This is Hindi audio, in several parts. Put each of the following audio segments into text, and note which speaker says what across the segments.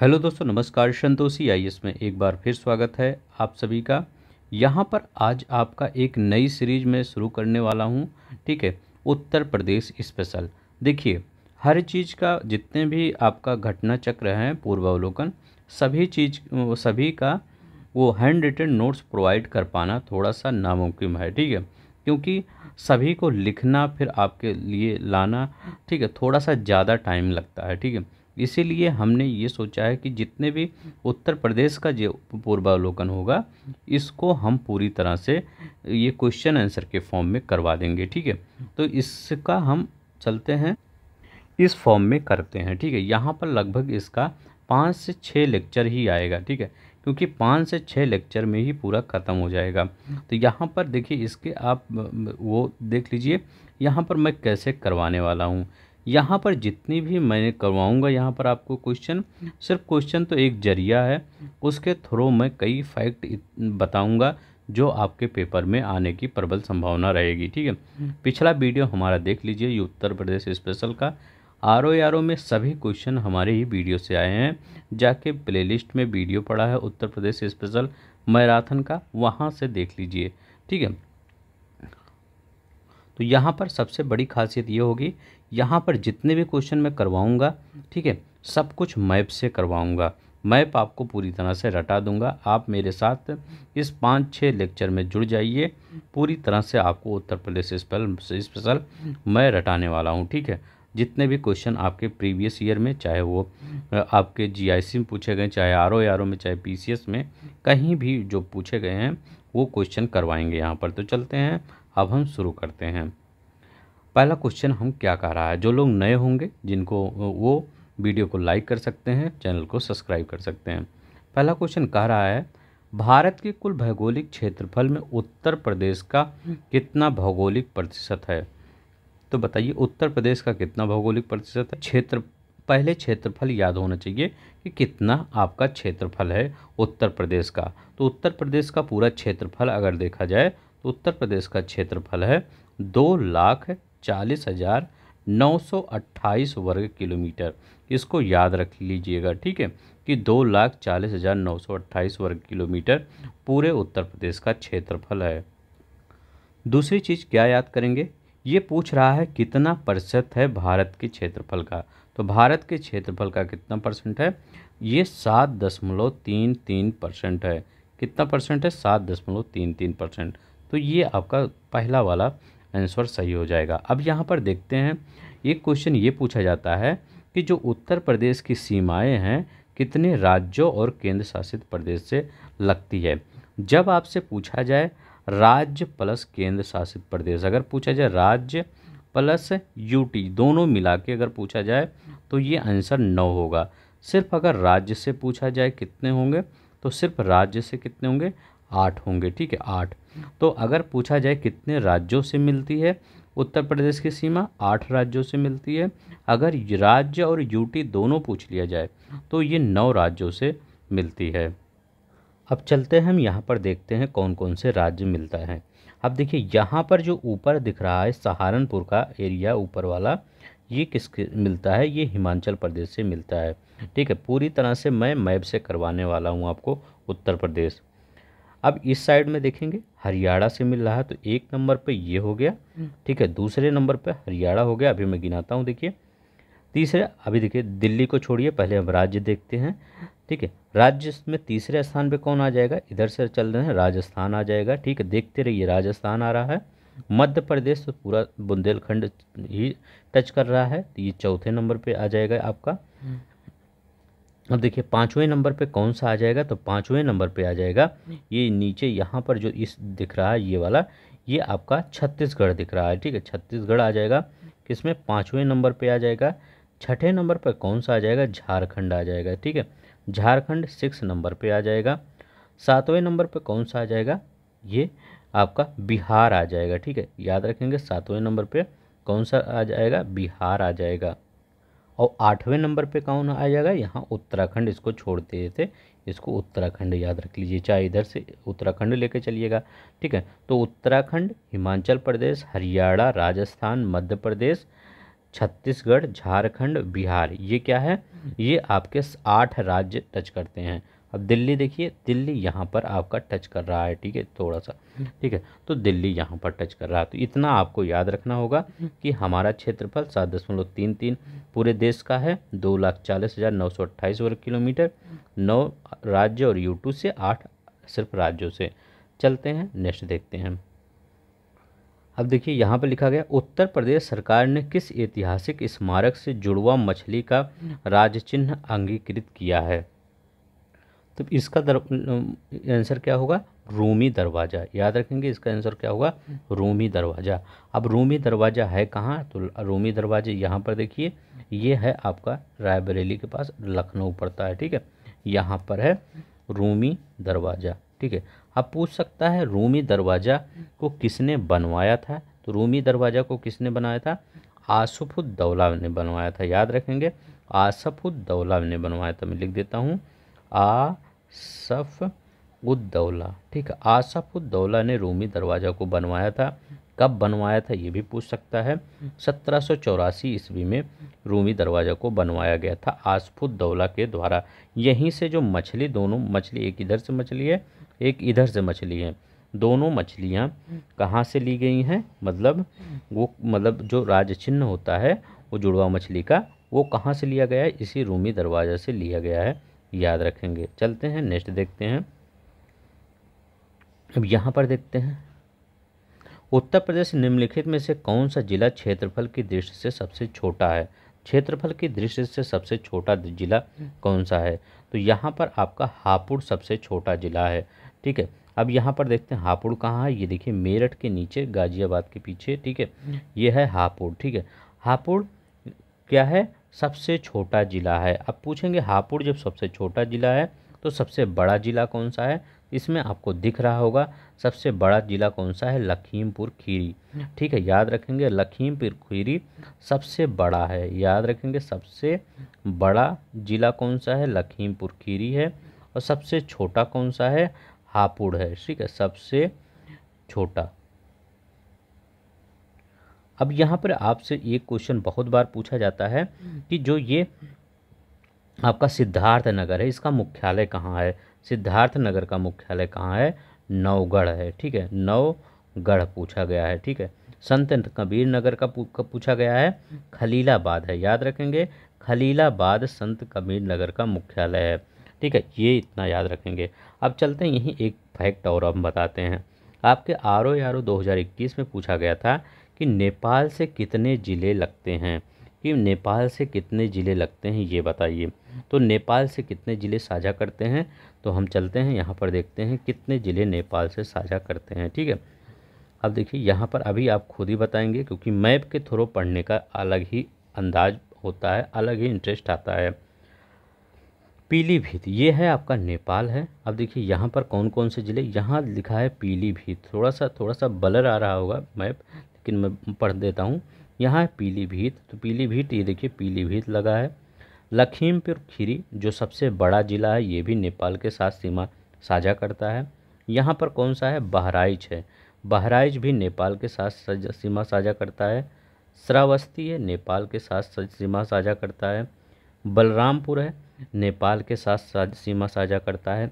Speaker 1: हेलो दोस्तों नमस्कार संतोषी आई में एक बार फिर स्वागत है आप सभी का यहाँ पर आज आपका एक नई सीरीज में शुरू करने वाला हूँ ठीक है उत्तर प्रदेश स्पेशल देखिए हर चीज़ का जितने भी आपका घटना चक्र हैं पूर्वावलोकन सभी चीज सभी का वो हैंड रिटन नोट्स प्रोवाइड कर पाना थोड़ा सा नामुमकिन है ठीक है क्योंकि सभी को लिखना फिर आपके लिए लाना ठीक है थोड़ा सा ज़्यादा टाइम लगता है ठीक है इसीलिए हमने ये सोचा है कि जितने भी उत्तर प्रदेश का जो पूर्वावलोकन होगा इसको हम पूरी तरह से ये क्वेश्चन आंसर के फॉर्म में करवा देंगे ठीक है तो इसका हम चलते हैं इस फॉर्म में करते हैं ठीक है यहाँ पर लगभग इसका पाँच से छः लेक्चर ही आएगा ठीक है क्योंकि पाँच से छः लेक्चर में ही पूरा ख़त्म हो जाएगा तो यहाँ पर देखिए इसके आप वो देख लीजिए यहाँ पर मैं कैसे करवाने वाला हूँ यहाँ पर जितनी भी मैं करवाऊँगा यहाँ पर आपको क्वेश्चन सिर्फ क्वेश्चन तो एक जरिया है उसके थ्रू मैं कई फैक्ट बताऊँगा जो आपके पेपर में आने की प्रबल संभावना रहेगी ठीक है हम्म। पिछला वीडियो हमारा देख लीजिए ये उत्तर प्रदेश स्पेशल का आर ओ आर ओ में सभी क्वेश्चन हमारे ही वीडियो से आए हैं जाके प्लेलिस्ट में वीडियो पड़ा है उत्तर प्रदेश स्पेशल मैराथन का वहाँ से देख लीजिए ठीक है तो यहाँ पर सबसे बड़ी खासियत ये होगी यहाँ पर जितने भी क्वेश्चन मैं करवाऊँगा ठीक है सब कुछ मैप से करवाऊँगा मैप आपको पूरी तरह से रटा दूंगा आप मेरे साथ इस पाँच छः लेक्चर में जुड़ जाइए पूरी तरह से आपको उत्तर प्रदेश स्पेल स्पेशल मैं रटाने वाला हूँ ठीक है जितने भी क्वेश्चन आपके प्रीवियस ईयर में चाहे वो आपके जीआईसी में पूछे गए चाहे आर ओ में चाहे पीसीएस में कहीं भी जो पूछे गए हैं वो क्वेश्चन करवाएंगे यहाँ पर तो चलते हैं अब हम शुरू करते हैं पहला क्वेश्चन हम क्या कह रहा है जो लोग नए होंगे जिनको वो वीडियो को लाइक कर सकते हैं चैनल को सब्सक्राइब कर सकते हैं पहला क्वेश्चन कह रहा है भारत के कुल भौगोलिक क्षेत्रफल में उत्तर प्रदेश का कितना भौगोलिक प्रतिशत है तो बताइए उत्तर प्रदेश का कितना भौगोलिक प्रतिशत है क्षेत्र पहले क्षेत्रफल याद होना चाहिए कि कितना आपका क्षेत्रफल है उत्तर प्रदेश का तो उत्तर प्रदेश का पूरा क्षेत्रफल अगर देखा जाए तो उत्तर प्रदेश का क्षेत्रफल है दो लाख चालीस हज़ार नौ सौ अट्ठाईस वर्ग किलोमीटर इसको याद रख लीजिएगा ठीक है कि दो लाख चालीस हज़ार नौ सौ अट्ठाईस वर्ग किलोमीटर पूरे उत्तर प्रदेश का क्षेत्रफल है दूसरी चीज़ क्या याद करेंगे ये पूछ रहा है कितना प्रतिशत है भारत के क्षेत्रफल का तो भारत के क्षेत्रफल का कितना परसेंट है ये सात दशमलव तीन तीन परसेंट है कितना परसेंट है सात दशमलव तीन तीन परसेंट तो ये आपका पहला वाला आंसर सही हो जाएगा अब यहाँ पर देखते हैं एक क्वेश्चन ये पूछा जाता है कि जो उत्तर प्रदेश की सीमाएं हैं कितने राज्यों और केंद्र शासित प्रदेश से लगती है जब आपसे पूछा जाए राज्य प्लस केंद्र शासित प्रदेश अगर पूछा जाए राज्य प्लस यूटी दोनों मिला के अगर पूछा जाए तो ये आंसर नौ होगा सिर्फ अगर राज्य से पूछा जाए कितने होंगे तो सिर्फ राज्य से कितने होंगे आठ होंगे ठीक है आठ तो अगर पूछा जाए कितने राज्यों से मिलती है उत्तर प्रदेश की सीमा आठ राज्यों से मिलती है अगर राज्य और यूटी दोनों पूछ लिया जाए तो ये नौ राज्यों से मिलती है अब चलते हैं हम यहाँ पर देखते हैं कौन कौन से राज्य मिलता है अब देखिए यहाँ पर जो ऊपर दिख रहा है सहारनपुर का एरिया ऊपर वाला ये किस मिलता है ये हिमाचल प्रदेश से मिलता है ठीक है पूरी तरह से मैं मैप से करवाने वाला हूँ आपको उत्तर प्रदेश अब इस साइड में देखेंगे हरियाणा से मिल रहा है तो एक नंबर पे ये हो गया हम्म। ठीक है दूसरे नंबर पे हरियाणा हो गया अभी मैं गिनाता हूँ देखिए तीसरे अभी देखिए दिल्ली को छोड़िए पहले हम राज्य देखते हैं ठीक है राज्य में तीसरे स्थान पे कौन आ जाएगा इधर से चल रहे हैं राजस्थान आ जाएगा ठीक है देखते रहिए राजस्थान आ रहा है मध्य प्रदेश तो पूरा बुंदेलखंड ही टच कर रहा है तो ये चौथे नंबर पर आ जाएगा आपका हम्म। अब देखिए पाँचवें नंबर पे कौन सा आ जाएगा तो पाँचवें नंबर पे आ जाएगा ये नीचे यहाँ पर जो इस दिख रहा है ये वाला ये आपका छत्तीसगढ़ दिख रहा है ठीक है छत्तीसगढ़ आ जाएगा किसमें पाँचवें नंबर पे आ जाएगा छठे नंबर पर कौन सा आ जाएगा झारखंड आ जाएगा ठीक है झारखंड सिक्स नंबर पर आ जाएगा सातवें नंबर पर कौन सा आ जाएगा ये आपका बिहार आ जाएगा ठीक है याद रखेंगे सातवें नंबर पर कौन सा आ जाएगा बिहार आ जाएगा और आठवें नंबर पे कौन आ जाएगा यहाँ उत्तराखंड इसको छोड़ देते थे इसको उत्तराखंड याद रख लीजिए चाहे इधर से उत्तराखंड लेके चलिएगा ठीक है तो उत्तराखंड हिमाचल प्रदेश हरियाणा राजस्थान मध्य प्रदेश छत्तीसगढ़ झारखंड बिहार ये क्या है ये आपके आठ राज्य टच करते हैं अब दिल्ली देखिए दिल्ली यहाँ पर आपका टच कर रहा है ठीक है थोड़ा सा हम्म। ठीक है तो दिल्ली यहाँ पर टच कर रहा है तो इतना आपको याद रखना होगा हम्म। कि हमारा क्षेत्रफल सात दशमलव तीन तीन पूरे देश का है दो लाख चालीस हज़ार नौ सौ अट्ठाईस वर्ग किलोमीटर नौ राज्य और यूटू से आठ सिर्फ राज्यों से चलते हैं नेक्स्ट देखते हैं अब देखिए यहाँ पर लिखा गया उत्तर प्रदेश सरकार ने किस ऐतिहासिक स्मारक से जुड़वा मछली का हम्म। राज चिन्ह अंगीकृत किया है तो इसका दर आंसर क्या होगा रूमी दरवाज़ा याद रखेंगे इसका आंसर क्या होगा रूमी दरवाज़ा अब रूमी दरवाज़ा है कहाँ तो रूमी दरवाजे यहाँ पर देखिए ये है आपका रायबरेली के पास लखनऊ पड़ता है ठीक है यहाँ पर है रूमी दरवाज़ा ठीक है अब पूछ सकता है रूमी दरवाज़ा को किसने बनवाया था तो रूमी दरवाज़ा को किसने बनाया था आसफ़ुद्दौला ने बनवाया था याद रखेंगे आसफ़ुद्दौला ने बनवाया था मैं लिख देता हूँ आसफ उद्दौला ठीक है आसफ उद्दौला ने रूमी दरवाज़ा को बनवाया था कब बनवाया था ये भी पूछ सकता है सत्रह सौ चौरासी ईस्वी में रूमी दरवाज़ा को बनवाया गया था आसफुद्दौला के द्वारा यहीं से जो मछली दोनों मछली एक इधर से मछली है एक इधर से मछली है दोनों मछलियाँ कहाँ से ली गई हैं मतलब वो मतलब जो राज चिन्ह होता है वो जुड़वा मछली का वो कहाँ से लिया गया है इसी रूमी दरवाज़ा से लिया गया है याद रखेंगे चलते हैं नेक्स्ट देखते हैं अब यहाँ पर देखते हैं उत्तर प्रदेश निम्नलिखित में से कौन सा जिला क्षेत्रफल की दृष्टि से सबसे छोटा है क्षेत्रफल की दृष्टि से सबसे छोटा जिला कौन सा है तो यहाँ पर आपका हापुड़ सबसे छोटा जिला है ठीक है अब यहाँ पर देखते हैं हापुड़ कहाँ है ये देखिए मेरठ के नीचे गाजियाबाद के पीछे ठीक है ये है हापुड़ ठीक है हापुड़ क्या है सबसे छोटा ज़िला है अब पूछेंगे हापुड़ जब सबसे छोटा ज़िला है तो सबसे बड़ा ज़िला कौन सा है इसमें आपको दिख रहा होगा सबसे बड़ा ज़िला कौन सा है लखीमपुर खीरी ठीक है याद रखेंगे लखीमपुर खीरी सबसे बड़ा है याद रखेंगे सबसे बड़ा ज़िला कौन सा है लखीमपुर खीरी है और सबसे छोटा कौन सा है हापुड़ है ठीक है सबसे छोटा अब यहाँ पर आपसे ये क्वेश्चन बहुत बार पूछा जाता है हम्म। कि जो ये आपका सिद्धार्थ नगर है इसका मुख्यालय कहाँ है सिद्धार्थ नगर का मुख्यालय कहाँ है नवगढ़ है ठीक है नवगढ़ पूछा गया है ठीक है संत कबीर नगर का पूछा गया है खलीलाबाद है याद रखेंगे खलीलाबाद संत कबीर नगर का मुख्यालय है ठीक है ये इतना याद रखेंगे अब चलते हैं यहीं एक फैक्ट और हम बताते हैं आपके आर ओ आर में पूछा गया था कि नेपाल से कितने ज़िले लगते हैं कि नेपाल से कितने ज़िले लगते हैं ये बताइए तो नेपाल से कितने ज़िले साझा करते हैं तो हम चलते हैं यहाँ पर देखते हैं कितने ज़िले नेपाल से साझा करते हैं ठीक है अब देखिए यहाँ पर अभी आप खुद ही बताएंगे क्योंकि मैप के थ्रू पढ़ने का अलग ही अंदाज होता है अलग ही इंटरेस्ट आता है पीलीभीत ये है आपका नेपाल है अब देखिए यहाँ पर कौन कौन से ज़िले यहाँ लिखा है पीलीभीत थोड़ा सा थोड़ा सा बलर आ रहा होगा मैप लेकिन मैं पढ़ देता हूँ यहाँ है पीलीभीत तो पीलीभीत ये देखिए पीलीभीत लगा है लखीमपुर खीरी जो सबसे बड़ा ज़िला है ये भी नेपाल के साथ सीमा साझा करता है यहाँ पर कौन सा है बहराइच है बहराइच भी नेपाल के साथ सीमा साझा करता है श्रावस्ती है नेपाल के साथ सीमा साझा करता है बलरामपुर है नेपाल के साथ सीमा साझा करता है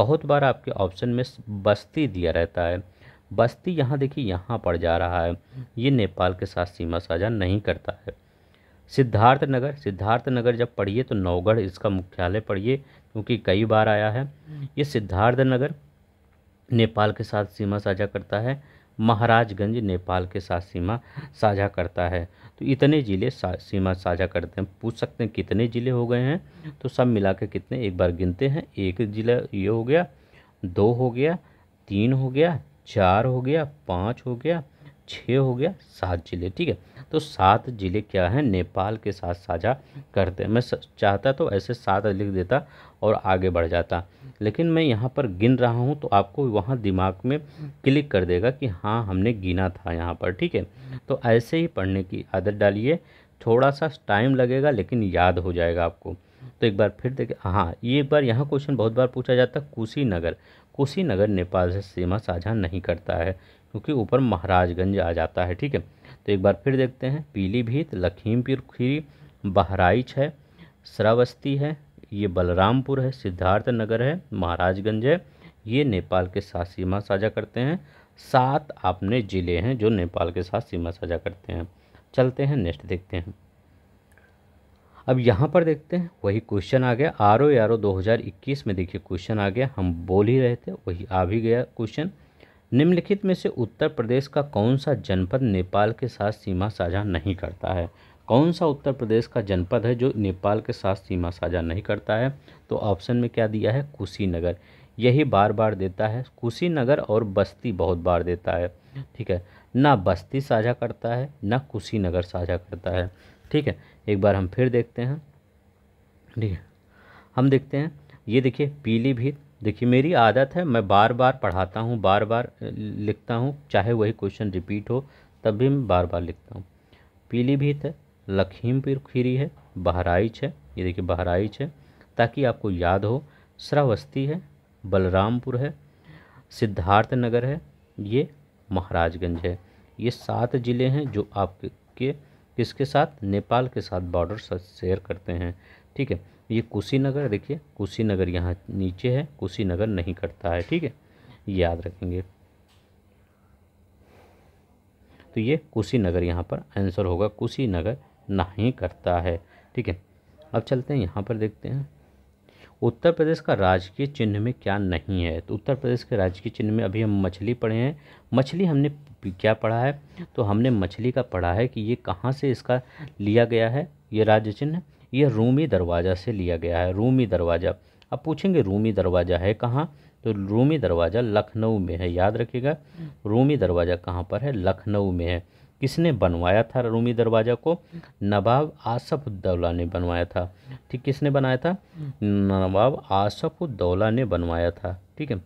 Speaker 1: बहुत बार आपके ऑप्शन में बस्ती दिया रहता है बस्ती यहाँ देखिए यहाँ पड़ जा रहा है ये नेपाल के साथ सीमा साझा नहीं करता है सिद्धार्थ नगर सिद्धार्थ नगर जब पढ़िए तो नौगढ़ इसका मुख्यालय पढ़िए क्योंकि कई बार आया है ये सिद्धार्थ नगर नेपाल के साथ सीमा साझा करता है महाराजगंज नेपाल के साथ सीमा साझा करता है तो इतने ज़िले सीमा साझा करते हैं पूछ सकते हैं कितने ज़िले हो गए हैं तो सब मिला के कितने एक बार गिनते हैं एक ज़िला ये हो गया दो हो गया तीन हो गया चार हो गया पाँच हो गया छः हो गया सात ज़िले ठीक है तो सात ज़िले क्या हैं नेपाल के साथ साझा करते हैं मैं चाहता तो ऐसे सात लिख देता और आगे बढ़ जाता लेकिन मैं यहाँ पर गिन रहा हूँ तो आपको वहाँ दिमाग में क्लिक कर देगा कि हाँ हमने गिना था यहाँ पर ठीक है तो ऐसे ही पढ़ने की आदत डालिए थोड़ा सा टाइम लगेगा लेकिन याद हो जाएगा आपको तो एक बार फिर देखिए हाँ ये एक बार यहाँ क्वेश्चन बहुत बार पूछा जाता है कुशीनगर कुशीनगर नेपाल से सीमा साझा नहीं करता है क्योंकि ऊपर महाराजगंज आ जाता है ठीक है तो एक बार फिर देखते हैं पीलीभीत लखीमपुर खीरी बहराइच है श्रावस्ती है ये बलरामपुर है सिद्धार्थ नगर है महाराजगंज है ये नेपाल के साथ सीमा साझा करते हैं सात आपने ज़िले हैं जो नेपाल के साथ सीमा साझा करते हैं चलते हैं नेक्स्ट देखते हैं अब यहाँ पर देखते हैं वही क्वेश्चन आ गया आर ओ आर ओ में देखिए क्वेश्चन आ गया हम बोल ही रहे थे वही आ भी गया क्वेश्चन निम्नलिखित में से उत्तर प्रदेश का कौन सा जनपद नेपाल के साथ सीमा साझा नहीं करता है कौन सा उत्तर प्रदेश का जनपद है जो नेपाल के साथ सीमा साझा नहीं करता है तो ऑप्शन में क्या दिया है कुशीनगर यही बार बार देता है कुशीनगर और बस्ती बहुत बार देता है ठीक है ना बस्ती साझा करता है ना कुशीनगर साझा करता है ठीक है एक बार हम फिर देखते हैं ठीक है हम देखते हैं ये देखिए पीलीभीत देखिए मेरी आदत है मैं बार बार पढ़ाता हूँ बार बार लिखता हूँ चाहे वही क्वेश्चन रिपीट हो तब भी मैं बार बार लिखता हूँ पीलीभीत है लखीमपुर खीरी है बहराइच है ये देखिए बहराइच है ताकि आपको याद हो श्रावस्ती है बलरामपुर है सिद्धार्थ नगर है ये महाराजगंज है ये सात ज़िले हैं जो आपके किसके साथ नेपाल के साथ बॉर्डर शेयर करते हैं ठीक है ये कुशीनगर देखिए कुशीनगर यहाँ नीचे है कुशीनगर नहीं करता है ठीक है याद रखेंगे तो ये कुशीनगर यहाँ पर आंसर होगा कुशीनगर नहीं करता है ठीक है अब चलते हैं यहाँ पर देखते हैं उत्तर प्रदेश का राजकीय चिन्ह में क्या नहीं है तो उत्तर प्रदेश के राजकीय चिन्ह में अभी हम मछली पढ़े हैं मछली हमने क्या पढ़ा है तो हमने मछली का पढ़ा है कि ये कहाँ से इसका लिया गया है ये राज्य चिन्ह ये रूमी दरवाज़ा से लिया गया है रूमी दरवाज़ा अब पूछेंगे रूमी दरवाज़ा है कहाँ तो रूमी दरवाज़ा लखनऊ में है याद रखिएगा रूमी दरवाज़ा कहाँ पर है लखनऊ में है किसने बनवाया था रूमी दरवाज़ा को नवाब आसफ़ुद्दौला ने बनवाया था ठीक किसने बनाया था नवाब आसफ़ुद्दौला ने बनवाया था ठीक है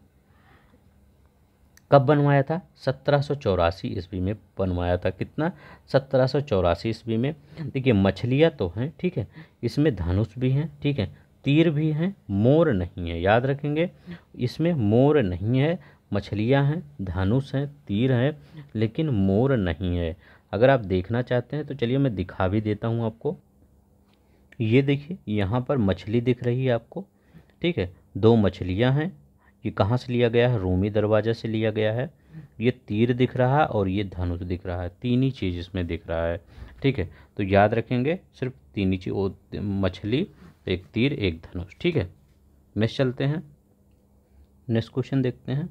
Speaker 1: कब बनवाया था सत्रह सौ चौरासी ईस्वी में बनवाया था कितना सत्रह सौ चौरासी ईस्वी में देखिए मछलियाँ तो हैं ठीक है इसमें धनुष भी हैं ठीक है तीर भी हैं मोर नहीं है याद रखेंगे इसमें मोर नहीं है मछलियाँ हैं धनुष हैं तीर हैं लेकिन मोर नहीं है अगर आप देखना चाहते हैं तो चलिए मैं दिखा भी देता हूँ आपको ये देखिए यहाँ पर मछली दिख रही है आपको ठीक है दो मछलियाँ हैं ये कहाँ से लिया गया है रोमी दरवाज़ा से लिया गया है ये तीर दिख रहा है और ये धनुष दिख रहा है तीन ही चीज़ इसमें दिख रहा है ठीक है तो याद रखेंगे सिर्फ तीन ही चीज मछली एक तीर एक धनुष ठीक है नेक्स्ट चलते हैं नेक्स्ट क्वेश्चन देखते हैं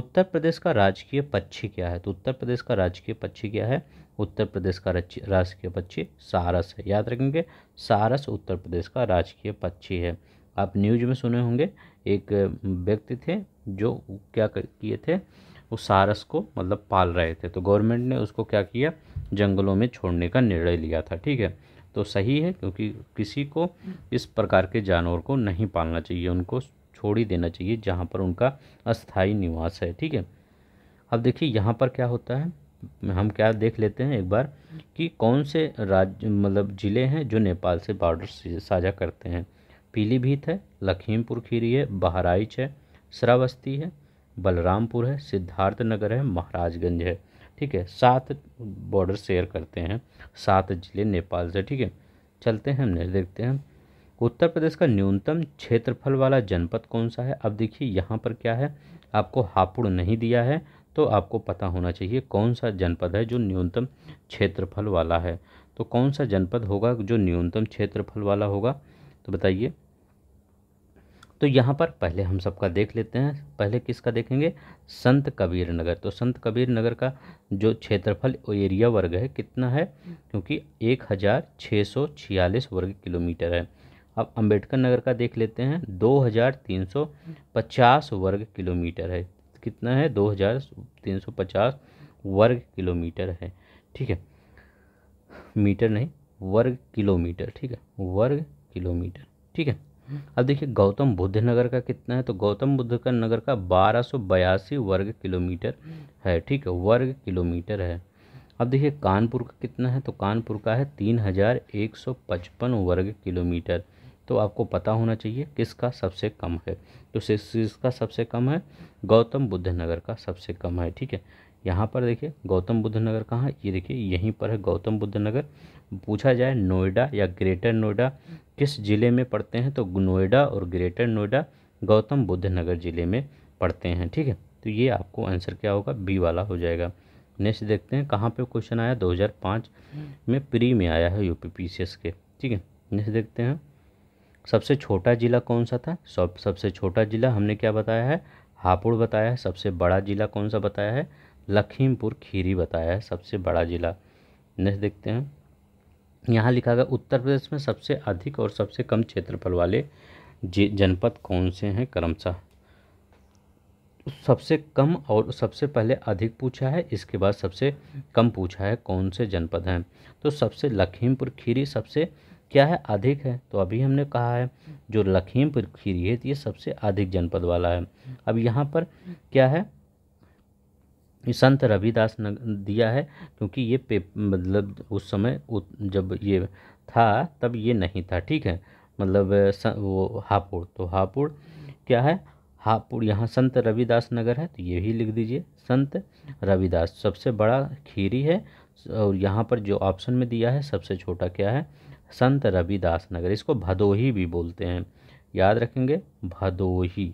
Speaker 1: उत्तर प्रदेश का राजकीय पक्षी क्या है तो उत्तर प्रदेश का राजकीय पक्षी क्या है उत्तर प्रदेश का राजकीय पक्षी सारस है याद रखेंगे सारस उत्तर प्रदेश का राजकीय पक्षी है आप न्यूज में सुने होंगे एक व्यक्ति थे जो क्या किए थे वो सारस को मतलब पाल रहे थे तो गवर्नमेंट ने उसको क्या किया जंगलों में छोड़ने का निर्णय लिया था ठीक है तो सही है क्योंकि किसी को इस प्रकार के जानवर को नहीं पालना चाहिए उनको छोड़ ही देना चाहिए जहाँ पर उनका अस्थाई निवास है ठीक है अब देखिए यहाँ पर क्या होता है हम क्या देख लेते हैं एक बार कि कौन से राज्य मतलब ज़िले हैं जो नेपाल से बॉर्डर साझा करते हैं पीलीभीत है लखीमपुर खीरी है बहराइच है श्रावस्ती है बलरामपुर है सिद्धार्थ नगर है महाराजगंज है ठीक है सात बॉर्डर शेयर करते हैं सात जिले नेपाल से ठीक है चलते हैं हमने देखते हैं उत्तर प्रदेश का न्यूनतम क्षेत्रफल वाला जनपद कौन सा है अब देखिए यहाँ पर क्या है आपको हापुड़ नहीं दिया है तो आपको पता होना चाहिए कौन सा जनपद है जो न्यूनतम क्षेत्रफल वाला है तो कौन सा जनपद होगा जो न्यूनतम क्षेत्रफल वाला होगा तो बताइए तो यहाँ पर पहले हम सबका देख लेते हैं पहले किसका देखेंगे संत कबीर नगर तो संत कबीर नगर का जो क्षेत्रफल एरिया वर्ग है कितना है क्योंकि एक हज़ार छः सौ छियालीस वर्ग किलोमीटर है अब अंबेडकर नगर का देख लेते हैं दो हज़ार तीन सौ पचास वर्ग किलोमीटर है कितना है दो हज़ार तीन सौ पचास वर्ग किलोमीटर है ठीक है मीटर नहीं वर्ग किलोमीटर ठीक है वर्ग किलोमीटर ठीक है अब देखिए गौतम बुद्ध नगर का कितना है तो गौतम बुद्ध का नगर का बारह वर्ग किलोमीटर है ठीक है वर्ग किलोमीटर है अब देखिए कानपुर का कितना है तो कानपुर का है तीन हज़ार एक सौ पचपन वर्ग किलोमीटर तो आपको पता होना चाहिए किसका सबसे कम है तो किसका सबसे कम है गौतम बुद्ध नगर का सबसे कम है ठीक है यहाँ पर देखिए गौतम बुद्ध नगर कहाँ है ये देखिए यहीं पर है गौतम बुद्ध नगर पूछा जाए नोएडा या ग्रेटर नोएडा किस ज़िले में पड़ते हैं तो नोएडा और ग्रेटर नोएडा गौतम बुद्ध नगर ज़िले में पड़ते हैं ठीक है तो ये आपको आंसर क्या होगा बी वाला हो जाएगा नेक्स्ट देखते हैं कहाँ पे क्वेश्चन आया 2005 में प्री में आया है एस के ठीक है नेक्स्ट देखते हैं सबसे छोटा ज़िला कौन सा था सब सबसे छोटा ज़िला हमने क्या बताया है हापुड़ बताया है सबसे बड़ा ज़िला कौन सा बताया है लखीमपुर खीरी बताया है सबसे बड़ा ज़िला नेक्स्ट देखते हैं यहाँ लिखा गया उत्तर प्रदेश में सबसे अधिक और सबसे कम क्षेत्रफल वाले जनपद कौन से हैं क्रमशः सबसे कम और सबसे पहले अधिक पूछा है इसके बाद सबसे कम पूछा है कौन से जनपद हैं तो सबसे लखीमपुर खीरी सबसे क्या है अधिक है तो अभी हमने कहा है जो लखीमपुर खीरी है तो ये सबसे अधिक जनपद वाला है अब यहाँ पर क्या है संत रविदास ने दिया है क्योंकि ये पे मतलब उस समय जब ये था तब ये नहीं था ठीक है मतलब वो हापुड़ तो हापुड़ क्या है हापुड़ यहाँ संत रविदास नगर है तो ये भी लिख दीजिए संत रविदास सबसे बड़ा खीरी है और यहाँ पर जो ऑप्शन में दिया है सबसे छोटा क्या है संत रविदास नगर इसको भदोही भी बोलते हैं याद रखेंगे भदोही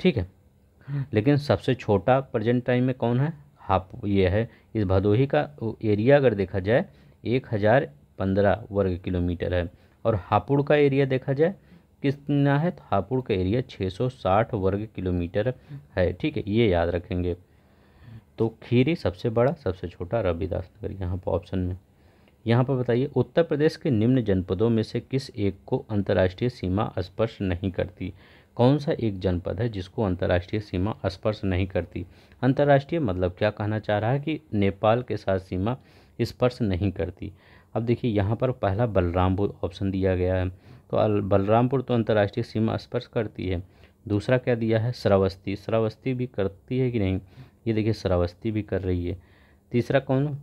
Speaker 1: ठीक है लेकिन सबसे छोटा प्रेजेंट टाइम में कौन है हाफ ये है इस भदोही का एरिया अगर देखा जाए एक हज़ार पंद्रह वर्ग किलोमीटर है और हापुड़ का एरिया देखा जाए कितना है तो हापुड़ का एरिया 660 वर्ग किलोमीटर है ठीक है ये याद रखेंगे तो खीरी सबसे बड़ा सबसे छोटा रविदास नगर यहाँ पर ऑप्शन में यहाँ पर बताइए उत्तर प्रदेश के निम्न जनपदों में से किस एक को अंतर्राष्ट्रीय सीमा स्पर्श नहीं करती कौन सा एक जनपद है जिसको अंतर्राष्ट्रीय सीमा स्पर्श नहीं करती अंतर्राष्ट्रीय मतलब क्या कहना चाह रहा है कि नेपाल के साथ सीमा स्पर्श नहीं करती अब देखिए यहाँ पर पहला बलरामपुर ऑप्शन दिया गया है तो बलरामपुर तो अंतर्राष्ट्रीय सीमा स्पर्श करती है दूसरा क्या दिया है श्रावस्ती श्रावस्ती भी करती है कि नहीं ये देखिए श्रावस्ती भी कर रही है तीसरा कौन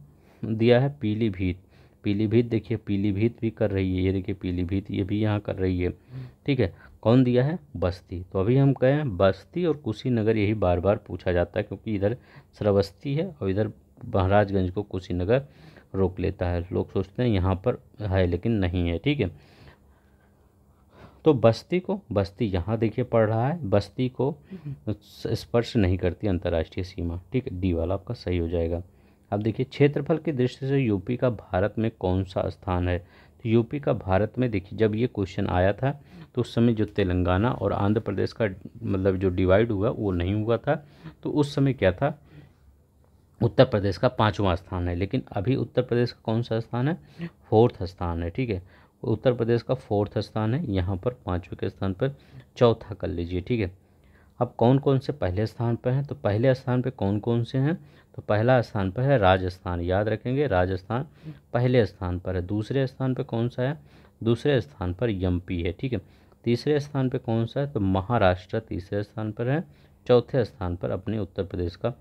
Speaker 1: दिया है पीलीभीत पीलीभीत देखिए पीलीभीत भी कर रही है ये देखिए पीलीभीत ये भी यहाँ कर रही है ठीक है कौन दिया है बस्ती तो अभी हम कहें बस्ती और कुशीनगर यही बार बार पूछा जाता है क्योंकि इधर श्रवस्ती है और इधर महाराजगंज को कुशीनगर रोक लेता है लोग सोचते हैं यहाँ पर है लेकिन नहीं है ठीक है तो बस्ती को बस्ती यहाँ देखिए पड़ रहा है बस्ती को स्पर्श नहीं करती अंतर्राष्ट्रीय सीमा ठीक है डी वाला आपका सही हो जाएगा अब देखिए क्षेत्रफल की दृष्टि से यूपी का भारत में कौन सा स्थान है यूपी का भारत में देखिए जब ये क्वेश्चन आया था तो उस समय जो तेलंगाना और आंध्र प्रदेश का मतलब जो डिवाइड हुआ वो नहीं हुआ था तो उस समय क्या था उत्तर प्रदेश का पाँचवा स्थान है लेकिन अभी उत्तर प्रदेश का कौन सा स्थान है फोर्थ स्थान है ठीक है उत्तर प्रदेश का फोर्थ स्थान है यहाँ पर पाँचवें के स्थान पर चौथा कर लीजिए ठीक है अब कौन कौन से पहले स्थान पर हैं तो पहले स्थान पर कौन कौन से हैं तो पहला स्थान पर है राजस्थान याद रखेंगे राजस्थान पहले स्थान पर है दूसरे स्थान पर कौन सा है दूसरे स्थान पर यमपी है ठीक है तीसरे स्थान पर कौन सा है तो महाराष्ट्र तीसरे स्थान पर है चौथे स्थान पर अपने उत्तर प्रदेश का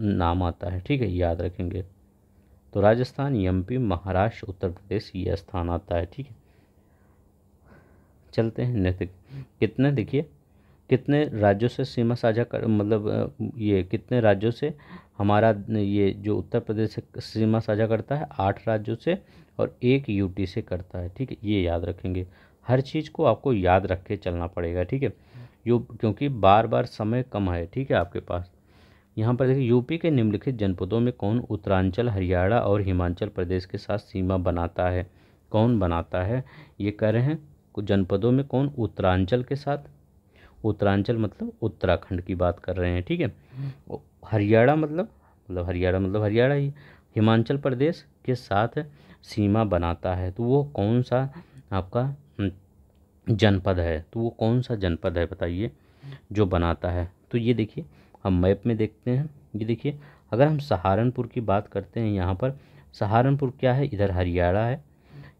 Speaker 1: नाम आता है ठीक है याद रखेंगे तो राजस्थान यमपी महाराष्ट्र उत्तर प्रदेश ये स्थान आता है ठीक है चलते हैं नैतिक कितने देखिए कितने राज्यों से सीमा साझा कर मतलब ये कितने राज्यों से हमारा ये जो उत्तर प्रदेश से सीमा साझा करता है आठ राज्यों से और एक यूटी से करता है ठीक है ये याद रखेंगे हर चीज़ को आपको याद रख के चलना पड़ेगा ठीक है यू क्योंकि बार बार समय कम है ठीक है आपके पास यहाँ पर देखिए यूपी के निम्नलिखित जनपदों में कौन उत्तरांचल हरियाणा और हिमाचल प्रदेश के साथ सीमा बनाता है कौन बनाता है ये कह रहे हैं जनपदों में कौन उत्तरांचल के साथ उत्तरांचल मतलब उत्तराखंड की बात कर रहे हैं ठीक है हम्म। हरियाणा मतलब मतलब हरियाणा मतलब हरियाणा ही हिमाचल प्रदेश के साथ सीमा बनाता है तो वो कौन सा आपका हम्म, जनपद है तो वो कौन सा जनपद है बताइए जो बनाता है तो ये देखिए हम मैप में देखते हैं ये देखिए अगर हम सहारनपुर की बात करते हैं यहाँ पर सहारनपुर क्या है इधर हरियाणा है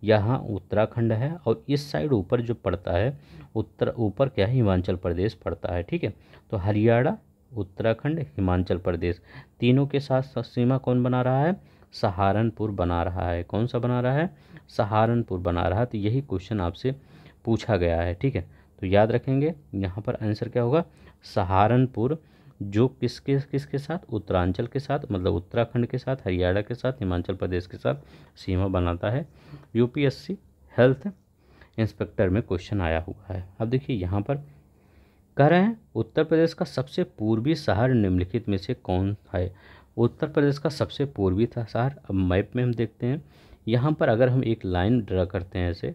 Speaker 1: यहाँ उत्तराखंड है और इस साइड ऊपर जो पड़ता है उत्तर ऊपर क्या है हिमाचल प्रदेश पड़ता है ठीक है तो हरियाणा उत्तराखंड हिमाचल प्रदेश तीनों के साथ सीमा कौन बना रहा है सहारनपुर बना रहा है कौन सा बना रहा है सहारनपुर बना रहा है तो यही क्वेश्चन आपसे पूछा गया है ठीक है तो याद रखेंगे यहाँ पर आंसर क्या होगा सहारनपुर जो किसके किसके साथ उत्तरांचल के साथ मतलब उत्तराखंड के साथ हरियाणा के साथ हिमाचल प्रदेश के साथ सीमा बनाता है यूपीएससी हेल्थ इंस्पेक्टर में क्वेश्चन आया हुआ है अब देखिए यहाँ पर कह रहे हैं उत्तर प्रदेश का सबसे पूर्वी शहर निम्नलिखित में से कौन है उत्तर प्रदेश का सबसे पूर्वी था शहर अब मैप में हम देखते हैं यहाँ पर अगर हम एक लाइन ड्रा करते हैं ऐसे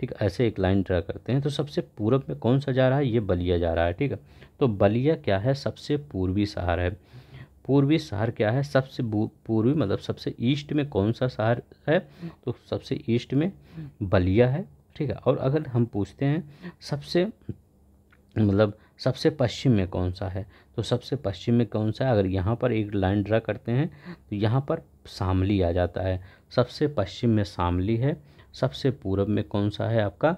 Speaker 1: ठीक ऐसे एक लाइन ड्रा करते हैं तो सबसे पूर्व में कौन सा जा रहा है ये बलिया जा रहा है ठीक है तो बलिया क्या है सबसे पूर्वी शहर है पूर्वी शहर क्या है सबसे पूर्वी मतलब सबसे ईस्ट में कौन सा शहर है तो सबसे ईस्ट में बलिया है ठीक है और अगर हम पूछते हैं सबसे मतलब सबसे पश्चिम में कौन सा है तो सबसे पश्चिम में कौन सा है अगर यहाँ पर एक लाइन ड्रा करते हैं तो यहाँ पर शामली आ जाता है सबसे पश्चिम में शामली है सबसे पूरब में कौन सा है आपका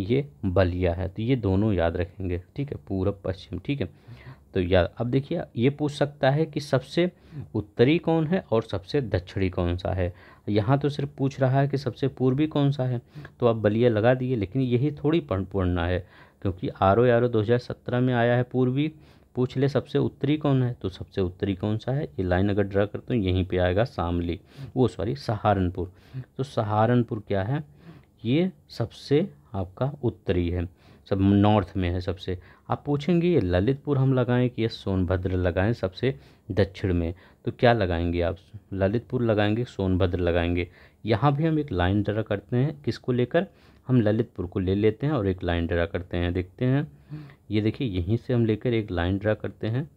Speaker 1: ये बलिया है तो ये दोनों याद रखेंगे ठीक है पूरब पश्चिम ठीक है तो याद अब देखिए ये पूछ सकता है कि सबसे उत्तरी कौन है और सबसे दक्षिणी कौन सा है यहाँ तो सिर्फ पूछ रहा है कि सबसे पूर्वी कौन सा है तो आप बलिया लगा दिए लेकिन यही थोड़ी पढ़ना है क्योंकि आर ओ आर ओ में आया है पूर्वी पूछ ले सबसे उत्तरी कौन है तो सबसे उत्तरी कौन सा है ये लाइन अगर ड्रा करते हैं यहीं पे आएगा शामली वो सॉरी सहारनपुर तो सहारनपुर क्या है ये सबसे आपका उत्तरी है सब नॉर्थ में है सबसे आप पूछेंगे ये ललितपुर हम लगाएं कि ये सोनभद्र लगाएं सबसे दक्षिण में तो क्या लगाएंगे आप ललितपुर लगाएंगे सोनभद्र लगाएंगे यहाँ भी हम एक लाइन ड्रा करते हैं किसको लेकर हम ललितपुर को ले लेते हैं और एक लाइन ड्रा करते हैं देखते हैं ये देखिए यहीं से हम लेकर एक लाइन ड्रा करते हैं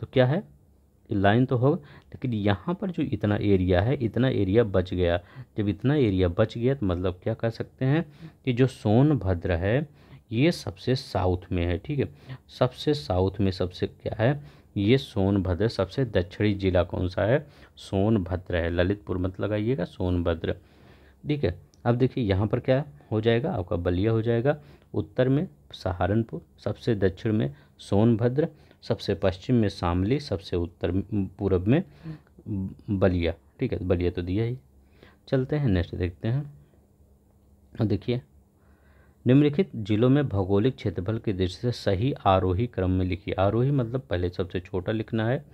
Speaker 1: तो क्या है लाइन तो होगा लेकिन यहाँ पर जो इतना एरिया है इतना एरिया बच गया जब इतना एरिया बच गया तो मतलब क्या कह सकते हैं कि जो सोनभद्र है ये सबसे साउथ में है ठीक है सबसे साउथ में सबसे क्या है ये सोनभद्र सबसे दक्षिणी जिला कौन सा है सोनभद्र है ललितपुर मत लगाइएगा सोनभद्र ठीक है अब देखिए यहाँ पर क्या हो जाएगा आपका बलिया हो जाएगा उत्तर में सहारनपुर सबसे दक्षिण में सोनभद्र सबसे पश्चिम में शामली सबसे उत्तर पूर्व में बलिया ठीक है बलिया तो दिया ही चलते हैं नेक्स्ट देखते हैं देखिए निम्नलिखित जिलों में भौगोलिक क्षेत्रफल की दृष्टि से सही आरोही क्रम में लिखिए आरोही मतलब पहले सबसे छोटा लिखना है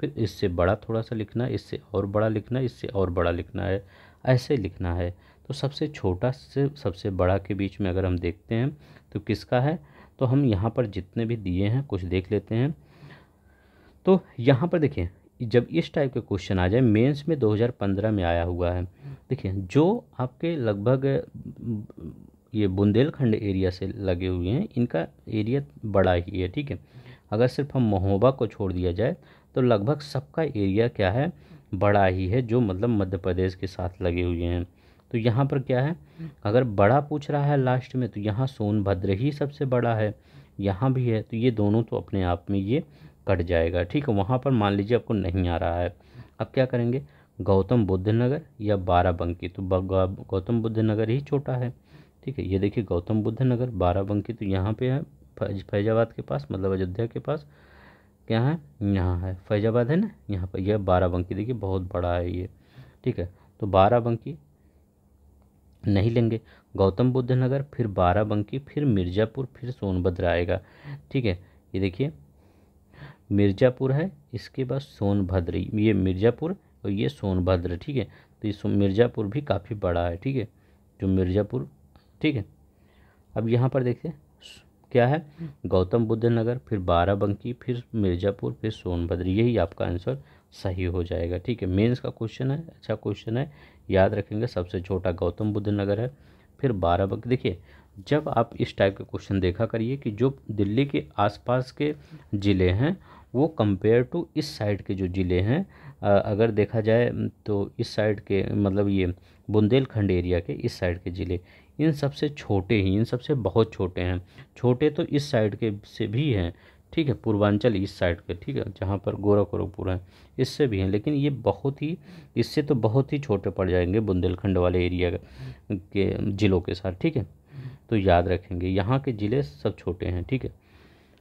Speaker 1: फिर इससे बड़ा थोड़ा सा लिखना है इससे और बड़ा लिखना है इससे और बड़ा लिखना है ऐसे लिखना है तो सबसे छोटा से सबसे बड़ा के बीच में अगर हम देखते हैं तो किसका है तो हम यहाँ पर जितने भी दिए हैं कुछ देख लेते हैं तो यहाँ पर देखिए जब इस टाइप के क्वेश्चन आ जाए मेंस में 2015 में आया हुआ है देखिए जो आपके लगभग ये बुंदेलखंड एरिया से लगे हुए हैं इनका एरिया बड़ा ही है ठीक है अगर सिर्फ हम महोबा को छोड़ दिया जाए तो लगभग सबका एरिया क्या है बड़ा ही है जो मतलब मध्य प्रदेश के साथ लगे हुए हैं तो यहाँ पर क्या है अगर बड़ा पूछ रहा है लास्ट में तो यहाँ सोनभद्र ही सबसे बड़ा है यहाँ भी है तो ये दोनों तो अपने आप में ये कट जाएगा ठीक है वहाँ पर मान लीजिए आपको नहीं आ रहा है अब क्या करेंगे गौतम बुद्ध नगर या बाराबंकी तो गौतम बुद्ध नगर ही छोटा है ठीक है ये देखिए गौतम बुद्ध नगर बाराबंकी तो यहाँ पे है फैजाबाद के पास मतलब अयोध्या के पास क्या है यहाँ है फैजाबाद है ना यहाँ पर यह बाराबंकी देखिए बहुत बड़ा है ये ठीक है तो बाराबंकी नहीं लेंगे गौतम बुद्ध नगर फिर बाराबंकी फिर मिर्ज़ापुर फिर सोनभद्र आएगा ठीक है ये देखिए मिर्ज़ापुर है इसके बाद सोनभद्र ये मिर्ज़ापुर और ये सोनभद्र ठीक है तो ये मिर्ज़ापुर भी काफ़ी बड़ा है ठीक है जो मिर्ज़ापुर ठीक है अब यहाँ पर देखिए क्या है गौतम बुद्ध नगर फिर बाराबंकी फिर मिर्ज़ापुर फिर सोनभद्र यही आपका आंसर सही हो जाएगा ठीक है मेंस का क्वेश्चन है अच्छा क्वेश्चन है याद रखेंगे सबसे छोटा गौतम बुद्ध नगर है फिर बाराबंकी देखिए जब आप इस टाइप के क्वेश्चन देखा करिए कि जो दिल्ली के आसपास के ज़िले हैं वो कंपेयर टू इस साइड के जो ज़िले हैं अगर देखा जाए तो इस साइड के मतलब ये बुंदेलखंड एरिया के इस साइड के ज़िले इन सबसे छोटे ही इन सबसे बहुत छोटे हैं छोटे तो इस साइड के से भी हैं ठीक है पूर्वांचल इस साइड के ठीक है जहाँ पर गोरख गोरखपुर है इससे भी हैं लेकिन ये बहुत ही इससे तो बहुत ही छोटे पड़ जाएंगे बुंदेलखंड वाले एरिया के ज़िलों के साथ ठीक है तो याद रखेंगे यहाँ के ज़िले सब छोटे हैं ठीक है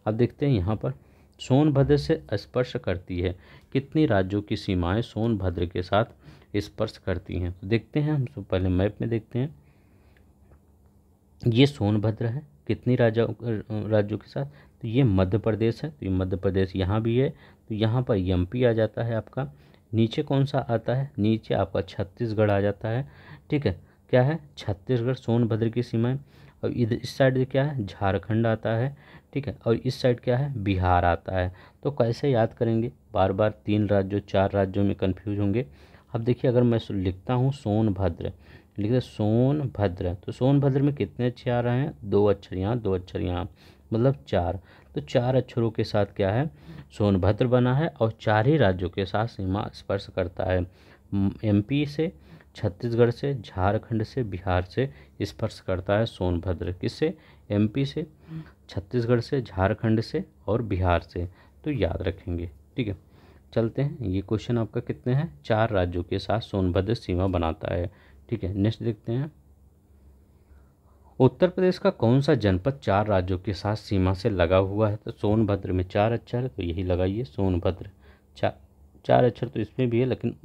Speaker 1: अब देखते हैं यहाँ पर सोनभद्र से स्पर्श करती है कितनी राज्यों की सीमाएं सोनभद्र के साथ स्पर्श करती हैं तो देखते हैं हम पहले मैप में देखते हैं ये सोनभद्र है कितनी राजा राज्यों के साथ तो ये मध्य प्रदेश है तो ये मध्य प्रदेश यहाँ भी है तो यहाँ पर एम आ जाता है आपका नीचे कौन सा आता है नीचे आपका छत्तीसगढ़ आ जाता है ठीक है क्या है छत्तीसगढ़ सोनभद्र की है और इधर इस साइड क्या है झारखंड आता है ठीक है और इस साइड क्या है बिहार आता है तो कैसे याद करेंगे बार बार तीन राज्यों चार राज्यों में कन्फ्यूज होंगे अब देखिए अगर मैं लिखता हूँ सोनभद्र लिख दे सोनभद्र तो सोनभद्र में कितने अच्छे आ रहे हैं दो अक्षर यहाँ दो अक्षर यहाँ मतलब चार तो चार अक्षरों के साथ क्या है सोनभद्र बना है और चार ही राज्यों के साथ सीमा स्पर्श करता है एमपी से छत्तीसगढ़ से झारखंड से बिहार से स्पर्श करता है सोनभद्र किससे एमपी से छत्तीसगढ़ से झारखंड से और बिहार से तो याद रखेंगे ठीक है चलते हैं ये क्वेश्चन आपका कितने हैं चार राज्यों के साथ सोनभद्र सीमा बनाता है ठीक है नेक्स्ट देखते हैं उत्तर प्रदेश का कौन सा जनपद चार राज्यों के साथ सीमा से लगा हुआ है तो सोनभद्र में चार अक्षर है तो यही लगाइए सोनभद्र चार चार अक्षर तो इसमें भी है लेकिन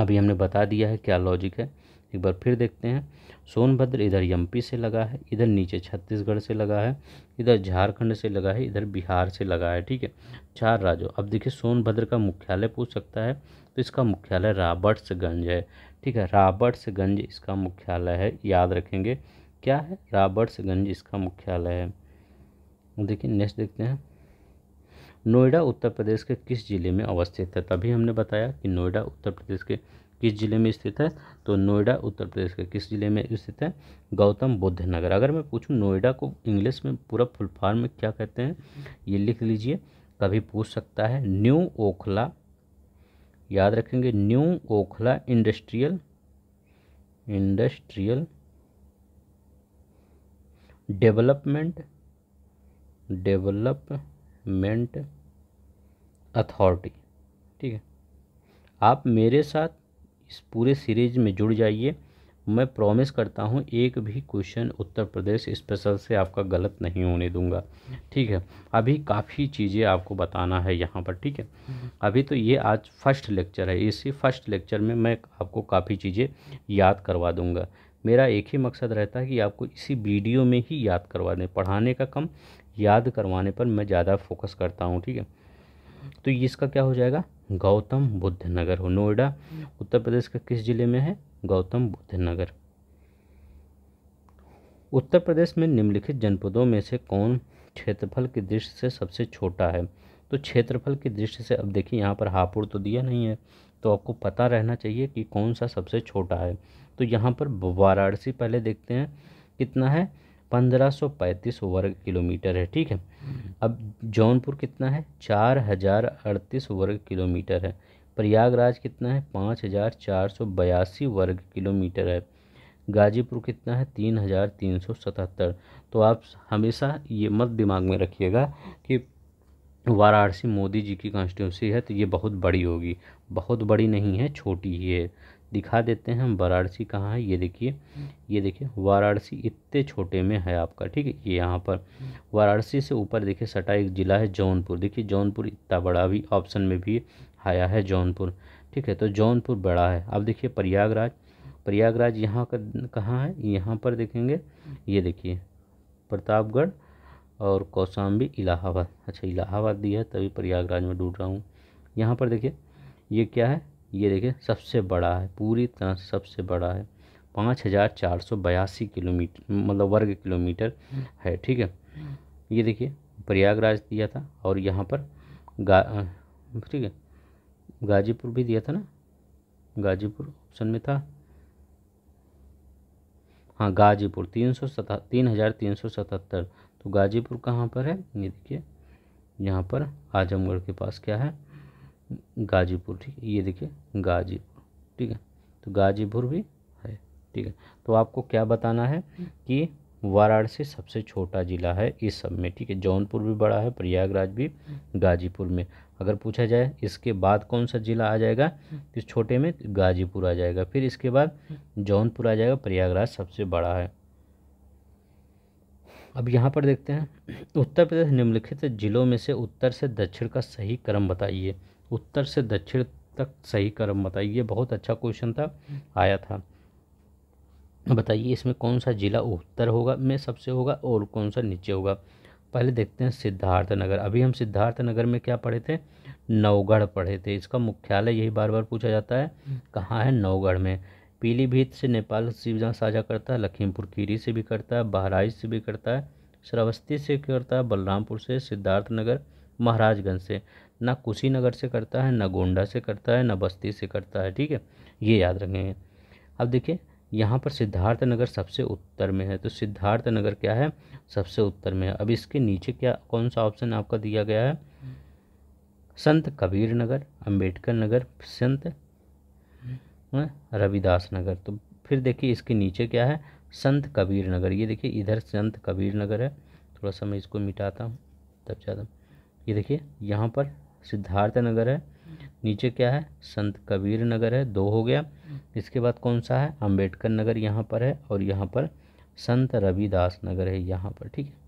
Speaker 1: अभी हमने बता दिया है क्या लॉजिक है एक बार फिर देखते हैं सोनभद्र इधर एमपी से लगा है इधर नीचे छत्तीसगढ़ से लगा है इधर झारखंड से लगा है इधर बिहार से लगा है ठीक है चार राज्यों अब देखिए सोनभद्र का मुख्यालय पूछ सकता है तो इसका मुख्यालय रॉबर्ट्सगंज है ठीक है राबर्ट्सगंज इसका मुख्यालय है याद रखेंगे क्या है राबर्ट्सगंज इसका मुख्यालय है देखिए नेक्स्ट देखते हैं नोएडा उत्तर प्रदेश के किस ज़िले में अवस्थित है तभी हमने बताया कि नोएडा उत्तर प्रदेश के किस ज़िले में स्थित है तो नोएडा उत्तर प्रदेश के किस ज़िले में स्थित है गौतम बुद्ध नगर अगर मैं पूछूं नोएडा को इंग्लिश में पूरा फुल फॉर्म में क्या कहते हैं ये लिख लीजिए कभी पूछ सकता है न्यू ओखला याद रखेंगे new Okhla industrial industrial development development authority ठीक है आप मेरे साथ इस पूरे सीरीज में जुड़ जाइए मैं प्रॉमिस करता हूँ एक भी क्वेश्चन उत्तर प्रदेश स्पेशल से आपका गलत नहीं होने दूंगा ठीक है अभी काफ़ी चीज़ें आपको बताना है यहाँ पर ठीक है अभी तो ये आज फर्स्ट लेक्चर है इसी फर्स्ट लेक्चर में मैं आपको काफ़ी चीज़ें याद करवा दूँगा मेरा एक ही मकसद रहता है कि आपको इसी वीडियो में ही याद करवा दें पढ़ाने का कम याद करवाने पर मैं ज़्यादा फोकस करता हूँ ठीक है तो इसका क्या हो जाएगा गौतम बुद्ध नगर हो नोएडा उत्तर प्रदेश का किस ज़िले में है गौतम बुद्ध नगर उत्तर प्रदेश में निम्नलिखित जनपदों में से कौन क्षेत्रफल की दृष्टि से सबसे छोटा है तो क्षेत्रफल की दृष्टि से अब देखिए यहाँ पर हापुड़ तो दिया नहीं है तो आपको पता रहना चाहिए कि कौन सा सबसे छोटा है तो यहाँ पर वाराणसी पहले देखते हैं कितना है 1535 वर्ग किलोमीटर है ठीक है हम्म। अब जौनपुर कितना है चार वर्ग किलोमीटर है प्रयागराज कितना है पाँच हज़ार चार सौ बयासी वर्ग किलोमीटर है गाजीपुर कितना है तीन हज़ार तीन सौ सतहत्तर तो आप हमेशा ये मत दिमाग में रखिएगा कि वाराणसी मोदी जी की कॉन्स्टिट्यूंसी है तो ये बहुत बड़ी होगी बहुत बड़ी नहीं है छोटी ही है दिखा देते हैं हम वाराणसी कहाँ है ये देखिए ये देखिए वाराणसी इतने छोटे में है आपका ठीक है ये यहाँ पर वाराणसी से ऊपर देखिए सटा एक ज़िला है जौनपुर देखिए जौनपुर इतना बड़ा भी ऑप्शन में भी है आया है जौनपुर ठीक है तो जौनपुर बड़ा है अब देखिए प्रयागराज प्रयागराज यहाँ का कहाँ है यहाँ पर देखेंगे ये देखिए प्रतापगढ़ और कौशाम्बी इलाहाबाद अच्छा इलाहाबाद दिया है तभी प्रयागराज में डूब रहा हूँ यहाँ पर देखिए ये क्या है ये देखिए सबसे बड़ा है पूरी तरह सबसे बड़ा है पाँच हज़ार चार सौ बयासी किलोमीटर मतलब वर्ग किलोमीटर है ठीक है ये देखिए प्रयागराज दिया था और यहाँ पर गा ठीक है गाजीपुर भी दिया था ना गाजीपुर ऑप्शन में था हाँ गाजीपुर तीन सौ सता तीन हज़ार तीन सौ सतहत्तर तो गाजीपुर कहाँ पर है ये देखिए यहाँ पर आजमगढ़ के पास क्या है गाजीपुर ठीक है ये देखिए गाजीपुर ठीक है तो गाजीपुर भी है ठीक है तो आपको क्या बताना है कि वाराणसी सबसे छोटा ज़िला है इस सब में ठीक है जौनपुर भी बड़ा है प्रयागराज भी गाजीपुर में अगर पूछा जाए इसके बाद कौन सा ज़िला आ जाएगा हम्म। तो छोटे में गाजीपुर आ जाएगा फिर इसके बाद हम्म। जौनपुर आ जाएगा प्रयागराज सबसे बड़ा है अब यहाँ पर देखते हैं उत्तर प्रदेश निम्नलिखित जिलों में से उत्तर से दक्षिण का सही क्रम बताइए उत्तर से दक्षिण तक सही क्रम बताइए बहुत अच्छा क्वेश्चन था हम्म। आया था बताइए इसमें कौन सा ज़िला उत्तर होगा में सबसे होगा और कौन सा नीचे होगा पहले देखते हैं सिद्धार्थ नगर अभी हम सिद्धार्थ नगर में क्या पढ़े थे नवगढ़ पढ़े थे इसका मुख्यालय यही बार बार पूछा जाता है हम्म। कहाँ है नवगढ़ में पीलीभीत से नेपाल जहाँ साझा करता है लखीमपुर खीरी से भी करता है बहराइच से भी करता है श्रावस्ती से करता है बलरामपुर से सिद्धार्थ नगर महाराजगंज से ना कुशीनगर से करता है ना गोंडा से करता है ना बस्ती से करता है ठीक है ये याद रखेंगे अब देखिए यहाँ पर सिद्धार्थ नगर सबसे उत्तर में है तो सिद्धार्थ नगर क्या है सबसे उत्तर में है अब इसके नीचे क्या कौन सा ऑप्शन आपका दिया गया है संत कबीर नगर अंबेडकर नगर संत हाँ, रविदास नगर तो फिर देखिए इसके नीचे क्या है संत कबीर नगर ये देखिए इधर संत कबीर नगर है थोड़ा सा मैं इसको मिटाता हूँ तब ज़्यादा ये देखिए यहाँ पर सिद्धार्थ नगर है नीचे क्या है संत कबीर नगर है दो हो गया इसके बाद कौन सा है अंबेडकर नगर यहाँ पर है और यहाँ पर संत रविदास नगर है यहाँ पर ठीक है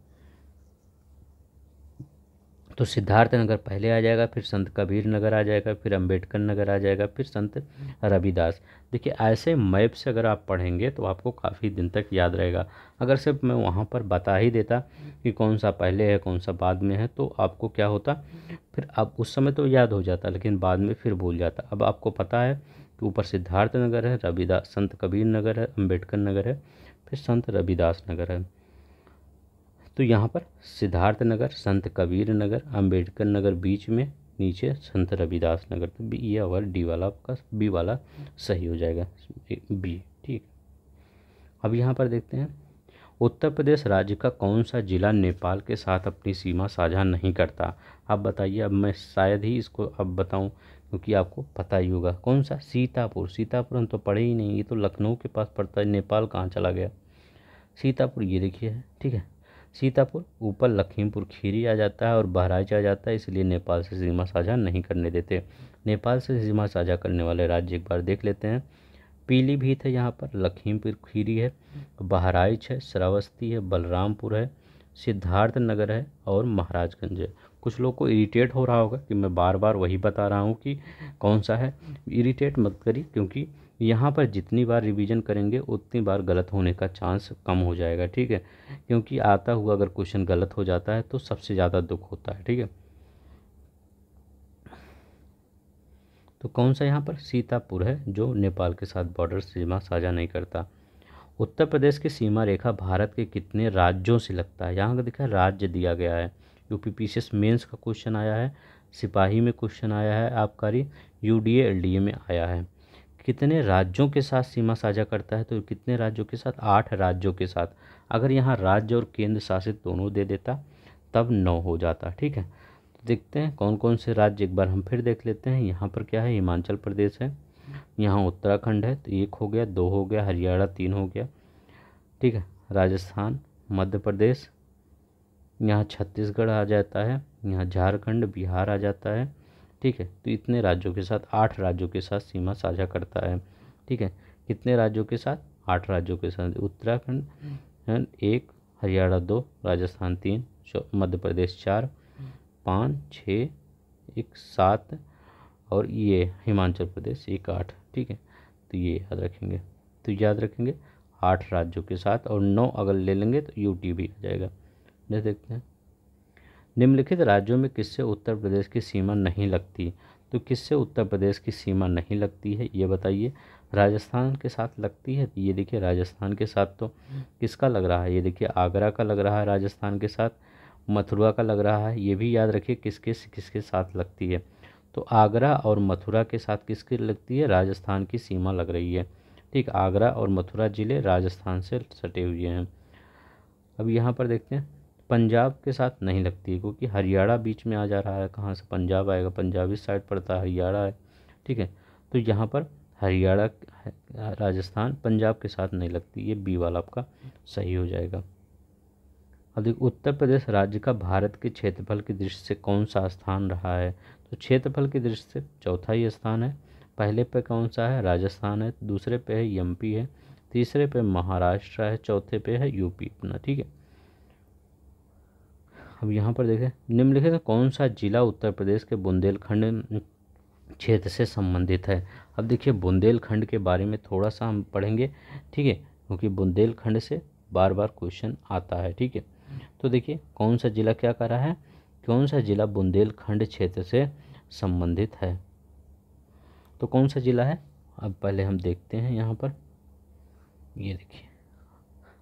Speaker 1: तो सिद्धार्थ नगर पहले आ जाएगा फिर संत कबीर नगर आ जाएगा फिर अंबेडकर नगर आ जाएगा फिर संत रविदास देखिए ऐसे मैप से अगर आप पढ़ेंगे तो आपको काफ़ी दिन तक याद रहेगा अगर सिर्फ मैं वहाँ पर बता ही देता कि कौन सा पहले है कौन सा बाद में है तो आपको क्या होता फिर आप उस समय तो याद हो जाता लेकिन बाद में फिर भूल जाता अब आपको पता है कि ऊपर सिद्धार्थ नगर है रविदास संत कबीर नगर है अम्बेडकर नगर है फिर संत रविदास नगर है तो यहाँ पर सिद्धार्थ नगर संत कबीर नगर अम्बेडकर नगर बीच में नीचे संत रविदास नगर तो ये और डी वाला आपका बी वाला सही हो जाएगा बी ठीक अब यहाँ पर देखते हैं उत्तर प्रदेश राज्य का कौन सा जिला नेपाल के साथ अपनी सीमा साझा नहीं करता आप बताइए अब मैं शायद ही इसको अब बताऊं क्योंकि आपको पता ही होगा कौन सा सीतापुर सीतापुर हम तो पढ़े ही नहीं ये तो लखनऊ के पास पड़ता है नेपाल कहाँ चला गया सीतापुर ये देखिए ठीक है सीतापुर ऊपर लखीमपुर खीरी आ जाता है और बहराइच आ जाता है इसलिए नेपाल से सीमा साझा नहीं करने देते नेपाल से सीमा साझा करने वाले राज्य एक बार देख लेते हैं पीलीभीत है यहाँ पर लखीमपुर खीरी है बहराइच है श्रावस्ती है बलरामपुर है सिद्धार्थ नगर है और महाराजगंज है कुछ लोग को इरिटेट हो रहा होगा कि मैं बार बार वही बता रहा हूँ कि कौन सा है इरिटेट मत करी क्योंकि यहाँ पर जितनी बार रिवीजन करेंगे उतनी बार गलत होने का चांस कम हो जाएगा ठीक है क्योंकि आता हुआ अगर क्वेश्चन गलत हो जाता है तो सबसे ज़्यादा दुख होता है ठीक है तो कौन सा यहाँ पर सीतापुर है जो नेपाल के साथ बॉर्डर सीमा साझा नहीं करता उत्तर प्रदेश की सीमा रेखा भारत के कितने राज्यों से लगता है यहाँ का देखा राज्य दिया गया है U P P C S mains का क्वेश्चन आया है सिपाही में क्वेश्चन आया है आबकारी U D L D A में आया है कितने राज्यों के साथ सीमा साझा करता है तो कितने राज्यों के साथ आठ राज्यों के साथ अगर यहाँ राज्य और केंद्र शासित दोनों दे देता तब नौ हो जाता ठीक है तो देखते हैं कौन कौन से राज्य एक बार हम फिर देख लेते हैं यहाँ पर क्या है हिमाचल प्रदेश है यहाँ उत्तराखंड है तो एक हो गया दो हो गया हरियाणा तीन हो गया ठीक है राजस्थान मध्य प्रदेश यहाँ छत्तीसगढ़ आ जाता है यहाँ झारखंड बिहार आ जाता है ठीक है तो इतने राज्यों के साथ आठ राज्यों के साथ सीमा साझा करता है ठीक है कितने राज्यों के साथ आठ राज्यों के साथ उत्तराखंड एक हरियाणा दो राजस्थान तीन मध्य प्रदेश चार पाँच छः एक सात और ये हिमाचल प्रदेश एक आठ ठीक है तो ये याद रखेंगे तो याद रखेंगे आठ राज्यों के साथ और नौ अगर ले लेंगे तो यूटी भी आ जाएगा देखते हैं निम्नलिखित राज्यों में किससे उत्तर प्रदेश की सीमा नहीं लगती तो किससे उत्तर प्रदेश की सीमा नहीं लगती है ये बताइए राजस्थान के साथ लगती है ये देखिए राजस्थान के साथ तो किसका लग रहा है ये देखिए आगरा का लग रहा है राजस्थान के साथ मथुरा का लग रहा है ये भी याद रखिए किसके किसके साथ लगती है तो आगरा और मथुरा के साथ किसकी लगती है राजस्थान की सीमा लग रही है ठीक आगरा और मथुरा ज़िले राजस्थान से सटे हुए हैं अब यहाँ पर देखते हैं पंजाब के साथ नहीं लगती है क्योंकि हरियाणा बीच में आ जा रहा है कहाँ से पंजाब आएगा पंजाब इस साइड पड़ता है हरियाणा है ठीक है तो यहाँ पर हरियाणा राजस्थान पंजाब के साथ नहीं लगती ये बी वाला आपका सही हो जाएगा अब देखिए उत्तर प्रदेश राज्य का भारत के क्षेत्रफल की दृष्टि से कौन सा स्थान रहा है तो क्षेत्रफल की दृष्टि से चौथा ही स्थान है पहले पे कौन सा है राजस्थान है दूसरे पे है एम है तीसरे पे महाराष्ट्र है चौथे पे है यूपी अपना ठीक है अब यहाँ पर देखें निम्नलिखित तो कौन सा जिला उत्तर प्रदेश के बुंदेलखंड क्षेत्र से संबंधित है अब देखिए बुंदेलखंड के बारे में थोड़ा सा हम पढ़ेंगे ठीक है क्योंकि बुंदेलखंड से बार बार क्वेश्चन आता है ठीक है तो देखिए कौन सा ज़िला क्या कर रहा है कौन सा ज़िला बुंदेलखंड क्षेत्र से संबंधित है तो कौन सा ज़िला है अब पहले हम देखते हैं यहाँ पर ये देखिए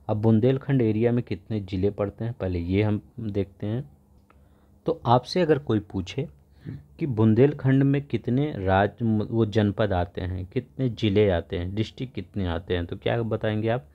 Speaker 1: अब बुंदेलखंड एरिया में कितने ज़िले पड़ते हैं पहले ये हम देखते हैं तो आपसे अगर कोई पूछे कि बुंदेलखंड में कितने राज वो जनपद आते हैं कितने ज़िले आते हैं डिस्ट्रिक्ट कितने आते हैं तो क्या बताएंगे आप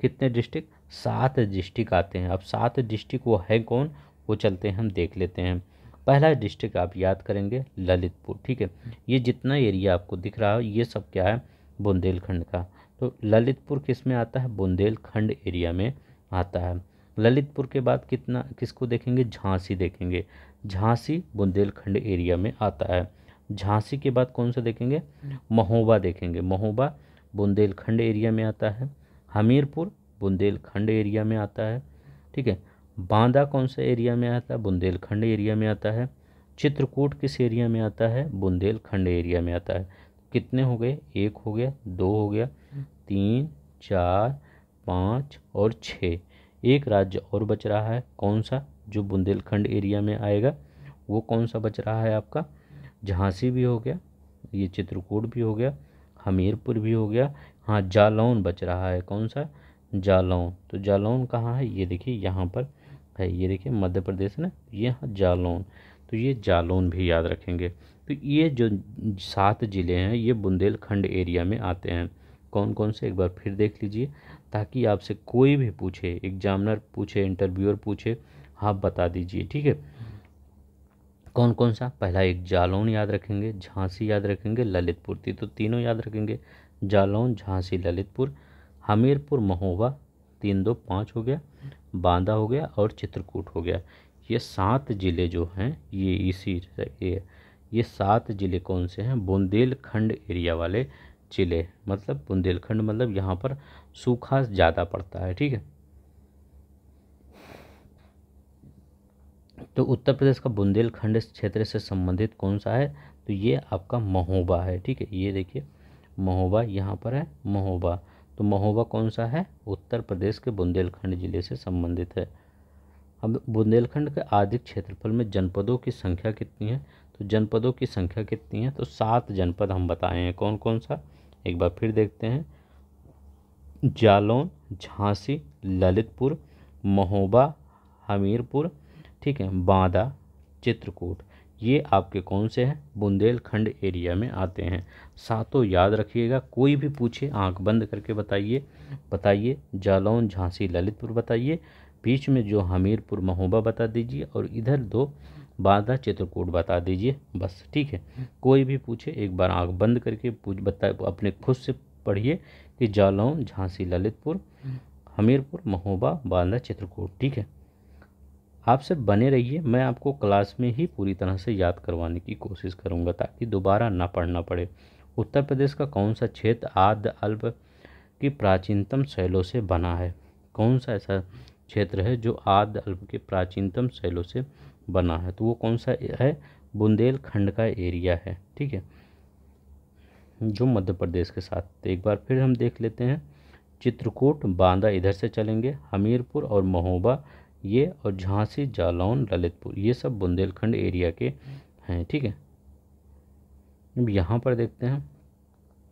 Speaker 1: कितने डिस्ट्रिक्ट सात डिस्ट्रिक्ट आते हैं अब सात डिस्ट्रिक्ट वो है कौन वो चलते हैं हम देख लेते हैं पहला डिस्ट्रिक्ट आप याद करेंगे ललितपुर ठीक है ये जितना एरिया आपको दिख रहा हो ये सब क्या है बुंदेलखंड का तो ललितपुर किस में आता है बुंदेलखंड एरिया में आता है ललितपुर के बाद कितना किसको देखेंगे झांसी देखेंगे झांसी बुंदेलखंड एरिया में आता है झांसी के बाद कौन सा देखेंगे महोबा देखेंगे महोबा बुंदेलखंड एरिया में आता है हमीरपुर बुंदेलखंड एरिया में आता है ठीक है बांदा कौन सा एरिया में आता है बुंदेलखंड एरिया में आता है चित्रकूट किस एरिया में आता है बुंदेलखंड एरिया में आता है कितने हो गए एक हो गया दो हो गया तीन चार पाँच और छः एक राज्य और बच रहा है कौन सा जो बुंदेलखंड एरिया में आएगा वो कौन सा बच रहा है आपका झांसी भी हो गया ये चित्रकूट भी हो गया हमीरपुर भी हो गया हाँ जालौन बच रहा है कौन सा जालौन तो जालौन कहाँ है ये देखिए यहाँ पर है ये देखिए मध्य प्रदेश ना हाँ जालौन तो ये जालौन भी याद रखेंगे तो ये जो सात ज़िले हैं ये बुंदेलखंड एरिया में आते हैं कौन कौन से एक बार फिर देख लीजिए ताकि आपसे कोई भी पूछे एग्जामिनर पूछे इंटरव्यूअर पूछे आप बता दीजिए ठीक है कौन कौन सा पहला एक जालौन याद रखेंगे झांसी याद रखेंगे ललितपुर थी तो तीनों याद रखेंगे जालौन झांसी ललितपुर हमीरपुर महोबा तीन दो पाँच हो गया बांदा हो गया और चित्रकूट हो गया ये सात ज़िले जो हैं ये इसी ये ये सात ज़िले कौन से हैं बुंदेलखंड एरिया वाले जिले मतलब बुंदेलखंड मतलब यहाँ पर सूखा ज़्यादा पड़ता है ठीक है तो उत्तर प्रदेश का बुंदेलखंड क्षेत्र से संबंधित कौन सा है तो ये आपका महोबा है ठीक है ये देखिए महोबा यहाँ पर है महोबा तो महोबा कौन सा है उत्तर प्रदेश के बुंदेलखंड जिले से संबंधित है अब बुंदेलखंड के आधिक क्षेत्रफल में जनपदों की संख्या कितनी है तो जनपदों की संख्या कितनी है तो सात जनपद हम बताए हैं कौन कौन सा एक बार फिर देखते हैं जालौन झांसी ललितपुर महोबा हमीरपुर ठीक है बांदा चित्रकूट ये आपके कौन से हैं बुंदेलखंड एरिया में आते हैं सातों याद रखिएगा कोई भी पूछे आंख बंद करके बताइए बताइए जालौन झांसी ललितपुर बताइए बीच में जो हमीरपुर महोबा बता दीजिए और इधर दो बांदा चित्रकूट बता दीजिए बस ठीक है कोई भी पूछे एक बार आँख बंद करके पूछ बता अपने खुद से पढ़िए कि जालौन झांसी ललितपुर हमीरपुर महोबा बांदा चित्रकूट ठीक है आप सब बने रहिए मैं आपको क्लास में ही पूरी तरह से याद करवाने की कोशिश करूँगा ताकि दोबारा ना पढ़ना पड़े उत्तर प्रदेश का कौन सा क्षेत्र आद्य अल्प की प्राचीनतम शैलों से बना है कौन सा ऐसा क्षेत्र है जो आद्य अल्प के प्राचीनतम शैलों से बना है तो वो कौन सा है बुंदेलखंड का एरिया है ठीक है जो मध्य प्रदेश के साथ तो एक बार फिर हम देख लेते हैं चित्रकूट बांदा इधर से चलेंगे हमीरपुर और महोबा ये और झांसी जालौन ललितपुर ये सब बुंदेलखंड एरिया के हैं ठीक है अब यहाँ पर देखते हैं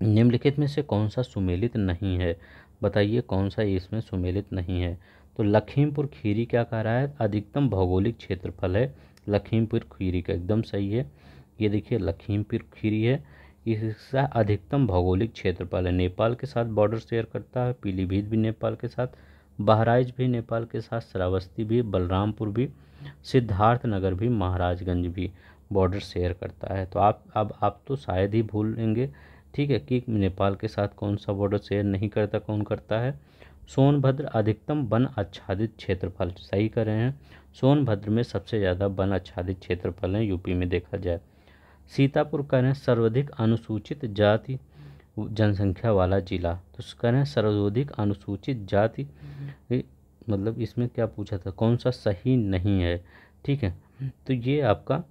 Speaker 1: निम्नलिखित में से कौन सा सुमेलित नहीं है बताइए कौन सा इसमें सुमेलित नहीं है तो लखीमपुर खीरी क्या कह रहा है अधिकतम भौगोलिक क्षेत्रफल है लखीमपुर खीरी का एकदम सही है ये देखिए लखीमपुर खीरी है इसका अधिकतम भौगोलिक क्षेत्रफल है नेपाल के साथ बॉर्डर शेयर करता है पीलीभीत भी नेपाल के साथ बहराइच भी नेपाल के साथ श्रावस्ती भी बलरामपुर भी सिद्धार्थ नगर भी महाराजगंज भी बॉर्डर शेयर करता है तो आप अब आप तो शायद ही भूल लेंगे ठीक है कि नेपाल के साथ कौन सा बॉर्डर शेयर नहीं करता कौन करता है सोनभद्र अधिकतम वन आच्छादित क्षेत्रफल सही कर रहे हैं सोनभद्र में सबसे ज़्यादा वन आच्छादित क्षेत्रफल हैं यूपी में देखा जाए सीतापुर कह रहे हैं सर्वाधिक अनुसूचित जाति जनसंख्या वाला जिला तो कह रहे हैं सर्वाधिक अनुसूचित जाति मतलब इसमें क्या पूछा था कौन सा सही नहीं है ठीक है तो ये आपका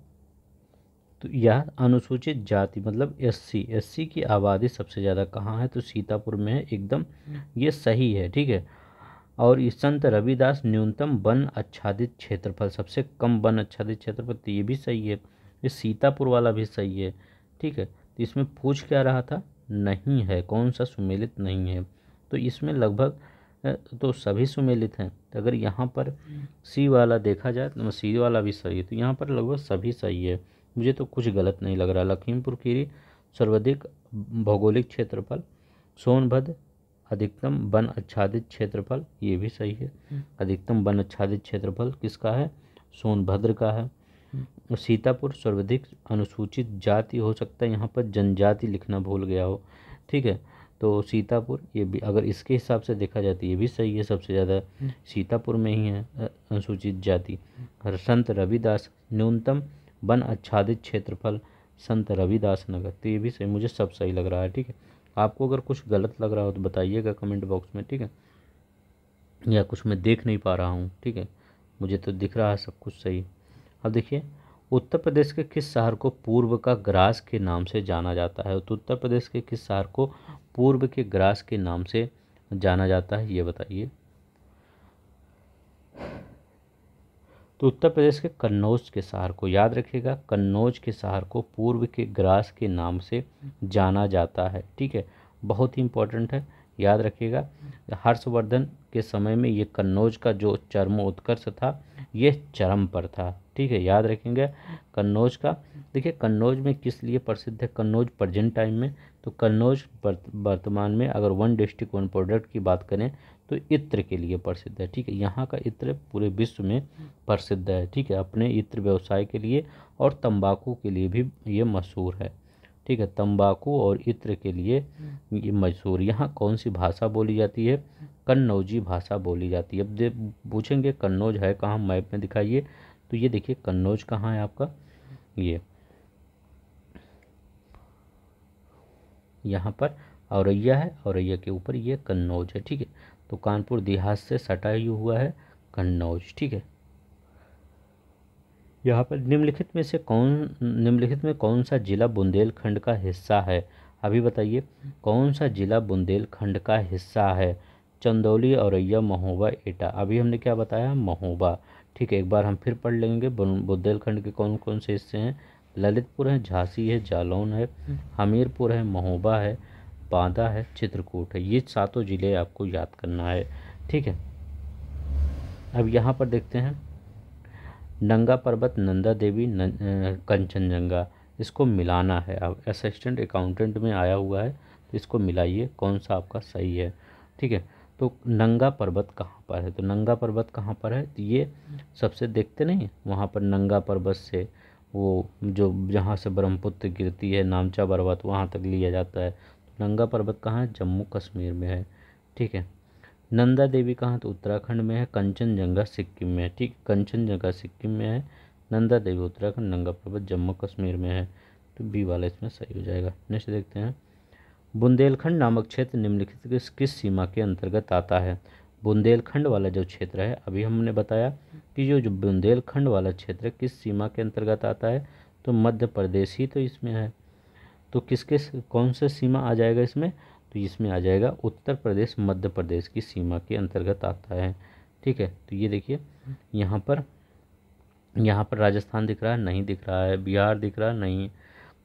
Speaker 1: तो यह अनुसूचित जाति मतलब एससी एससी की आबादी सबसे ज़्यादा कहाँ है तो सीतापुर में है एकदम हम्म। ये सही है ठीक है और संत रविदास न्यूनतम वन आच्छादित क्षेत्रफल सबसे कम वन आच्छादित क्षेत्रफल तो ये भी सही है ये सीतापुर वाला भी सही है ठीक है तो इसमें पूछ क्या रहा था नहीं है कौन सा सुमेलित नहीं है तो इसमें लगभग तो सभी सुमेलित हैं तो अगर यहाँ पर हम्म। सी वाला देखा जाए तो सी वाला भी सही है तो यहाँ पर लगभग सभी सही है मुझे तो कुछ गलत नहीं लग रहा लखीमपुर खीरी सर्वाधिक भौगोलिक क्षेत्रफल सोनभद्र अधिकतम वन आच्छादित क्षेत्रफल ये भी सही है हम्म। अधिकतम वन आच्छादित क्षेत्रफल किसका है सोनभद्र का है हम्म। सीतापुर सर्वाधिक अनुसूचित जाति हो सकता है यहाँ पर जनजाति लिखना भूल गया हो ठीक है तो सीतापुर ये भी अगर इसके हिसाब से देखा जाए तो ये भी सही है सबसे ज़्यादा हम्म। सीतापुर में ही है अनुसूचित जाति संत रविदास न्यूनतम वन आच्छादित क्षेत्रफल संत रविदास नगर तो ये भी सही मुझे सब सही लग रहा है ठीक है आपको अगर कुछ गलत लग रहा हो तो बताइएगा कमेंट बॉक्स में ठीक है या कुछ मैं देख नहीं पा रहा हूँ ठीक है मुझे तो दिख रहा है सब कुछ सही अब देखिए उत्तर प्रदेश के किस शहर को पूर्व का ग्रास के नाम से जाना जाता है तो उत्तर प्रदेश के किस शहर को पूर्व के ग्रास के नाम से जाना जाता है ये बताइए तो उत्तर प्रदेश के कन्नौज के शहर को याद रखिएगा कन्नौज के शहर को पूर्व के ग्रास के नाम से जाना जाता है ठीक है बहुत ही इम्पोर्टेंट है याद रखिएगा हर्षवर्धन के समय में ये कन्नौज का जो चरम उत्कर्ष था ये चरम पर था ठीक है याद रखेंगे कन्नौज का देखिए कन्नौज में किस लिए प्रसिद्ध है कन्नौज प्रजेंट टाइम में तो कन्नौज वर्तमान में अगर वन डिस्ट्रिक्ट वन प्रोडक्ट की बात करें तो इत्र के लिए प्रसिद्ध है ठीक है यहाँ का इत्र पूरे विश्व में प्रसिद्ध है ठीक है अपने इत्र व्यवसाय के लिए और तंबाकू के लिए भी ये मशहूर है ठीक है तंबाकू और इत्र के लिए ये मशहूर यहाँ कौन सी भाषा बोली जाती है कन्नौजी भाषा बोली जाती है अब दे पूछेंगे कन्नौज है कहाँ मैप में दिखाइए तो ये देखिए कन्नौज कहाँ है आपका ये यहाँ पर औरैया है औरैया के ऊपर ये कन्नौज है ठीक है तो कानपुर देहात से सटा ही हुआ है कन्नौज ठीक है यहाँ पर निम्नलिखित में से कौन निम्नलिखित में कौन सा जिला बुंदेलखंड का हिस्सा है अभी बताइए कौन सा जिला बुंदेलखंड का हिस्सा है चंदौली औरैया महोबा एटा अभी हमने क्या बताया महोबा ठीक है एक बार हम फिर पढ़ लेंगे बुंदेलखंड के कौन कौन से हिस्से हैं ललितपुर है झांसी है जालौन है हमीरपुर है महोबा है बांदा है चित्रकूट है ये सातों ज़िले आपको याद करना है ठीक है अब यहाँ पर देखते हैं नंगा पर्वत नंदा देवी कंचन कंचनजंगा इसको मिलाना है अब असिस्टेंट अकाउंटेंट में आया हुआ है तो इसको मिलाइए कौन सा आपका सही है ठीक है तो नंगा पर्वत कहाँ पर है तो नंगा पर्वत कहाँ पर है तो ये सबसे देखते नहीं वहाँ पर नंगा पर्वत से वो जो जहाँ से ब्रह्मपुत्र गिरती है नामचा पर्वत वहाँ तक लिया जाता है नंगा पर्वत कहाँ है जम्मू कश्मीर में है ठीक है नंदा देवी कहाँ तो उत्तराखंड में है कंचनजंगा सिक्किम में है ठीक कंचनजंगा सिक्किम में है नंदा देवी उत्तराखंड नंगा पर्वत जम्मू कश्मीर में है तो बी वाला इसमें सही हो जाएगा नेक्स्ट देखते हैं बुंदेलखंड नामक क्षेत्र निम्नलिखित किस किस सीमा के अंतर्गत आता है बुंदेलखंड वाला जो क्षेत्र है अभी हमने बताया कि जो जो बुंदेलखंड वाला क्षेत्र किस सीमा के अंतर्गत आता है तो मध्य प्रदेश ही तो इसमें है तो किसके कौन सा सीमा आ जाएगा इसमें तो इसमें आ जाएगा उत्तर प्रदेश मध्य प्रदेश की सीमा के अंतर्गत आता है ठीक है तो ये देखिए यहाँ पर यहाँ पर राजस्थान दिख रहा है नहीं दिख रहा है बिहार दिख रहा है नहीं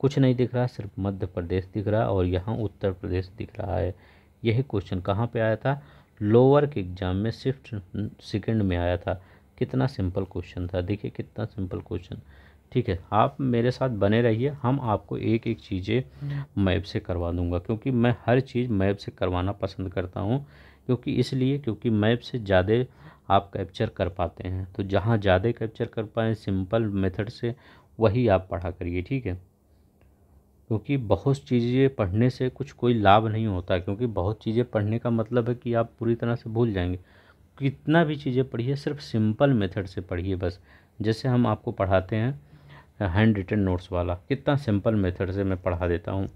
Speaker 1: कुछ नहीं दिख रहा सिर्फ मध्य प्रदेश दिख रहा है और यहाँ उत्तर प्रदेश दिख रहा है यही क्वेश्चन कहाँ पे आया था लोअर के एग्ज़ाम में शिफ्ट सेकंड में आया था कितना सिंपल क्वेश्चन था देखिए कितना सिंपल क्वेश्चन ठीक है आप मेरे साथ बने रहिए हम आपको एक एक चीज़ें मैप से करवा दूंगा क्योंकि मैं हर चीज़ मैप से करवाना पसंद करता हूँ क्योंकि इसलिए क्योंकि मैप से ज़्यादा आप कैप्चर कर पाते हैं तो जहाँ ज़्यादा कैप्चर कर पाएँ सिंपल मेथड से वही आप पढ़ा करिए ठीक है क्योंकि बहुत चीज़ें पढ़ने से कुछ कोई लाभ नहीं होता क्योंकि बहुत चीज़ें पढ़ने का मतलब है कि आप पूरी तरह से भूल जाएंगे कितना भी चीज़ें पढ़िए सिर्फ सिंपल मेथड से पढ़िए बस जैसे हम आपको पढ़ाते हैं हैंड रिटन नोट्स वाला कितना सिंपल मेथड से मैं पढ़ा देता हूँ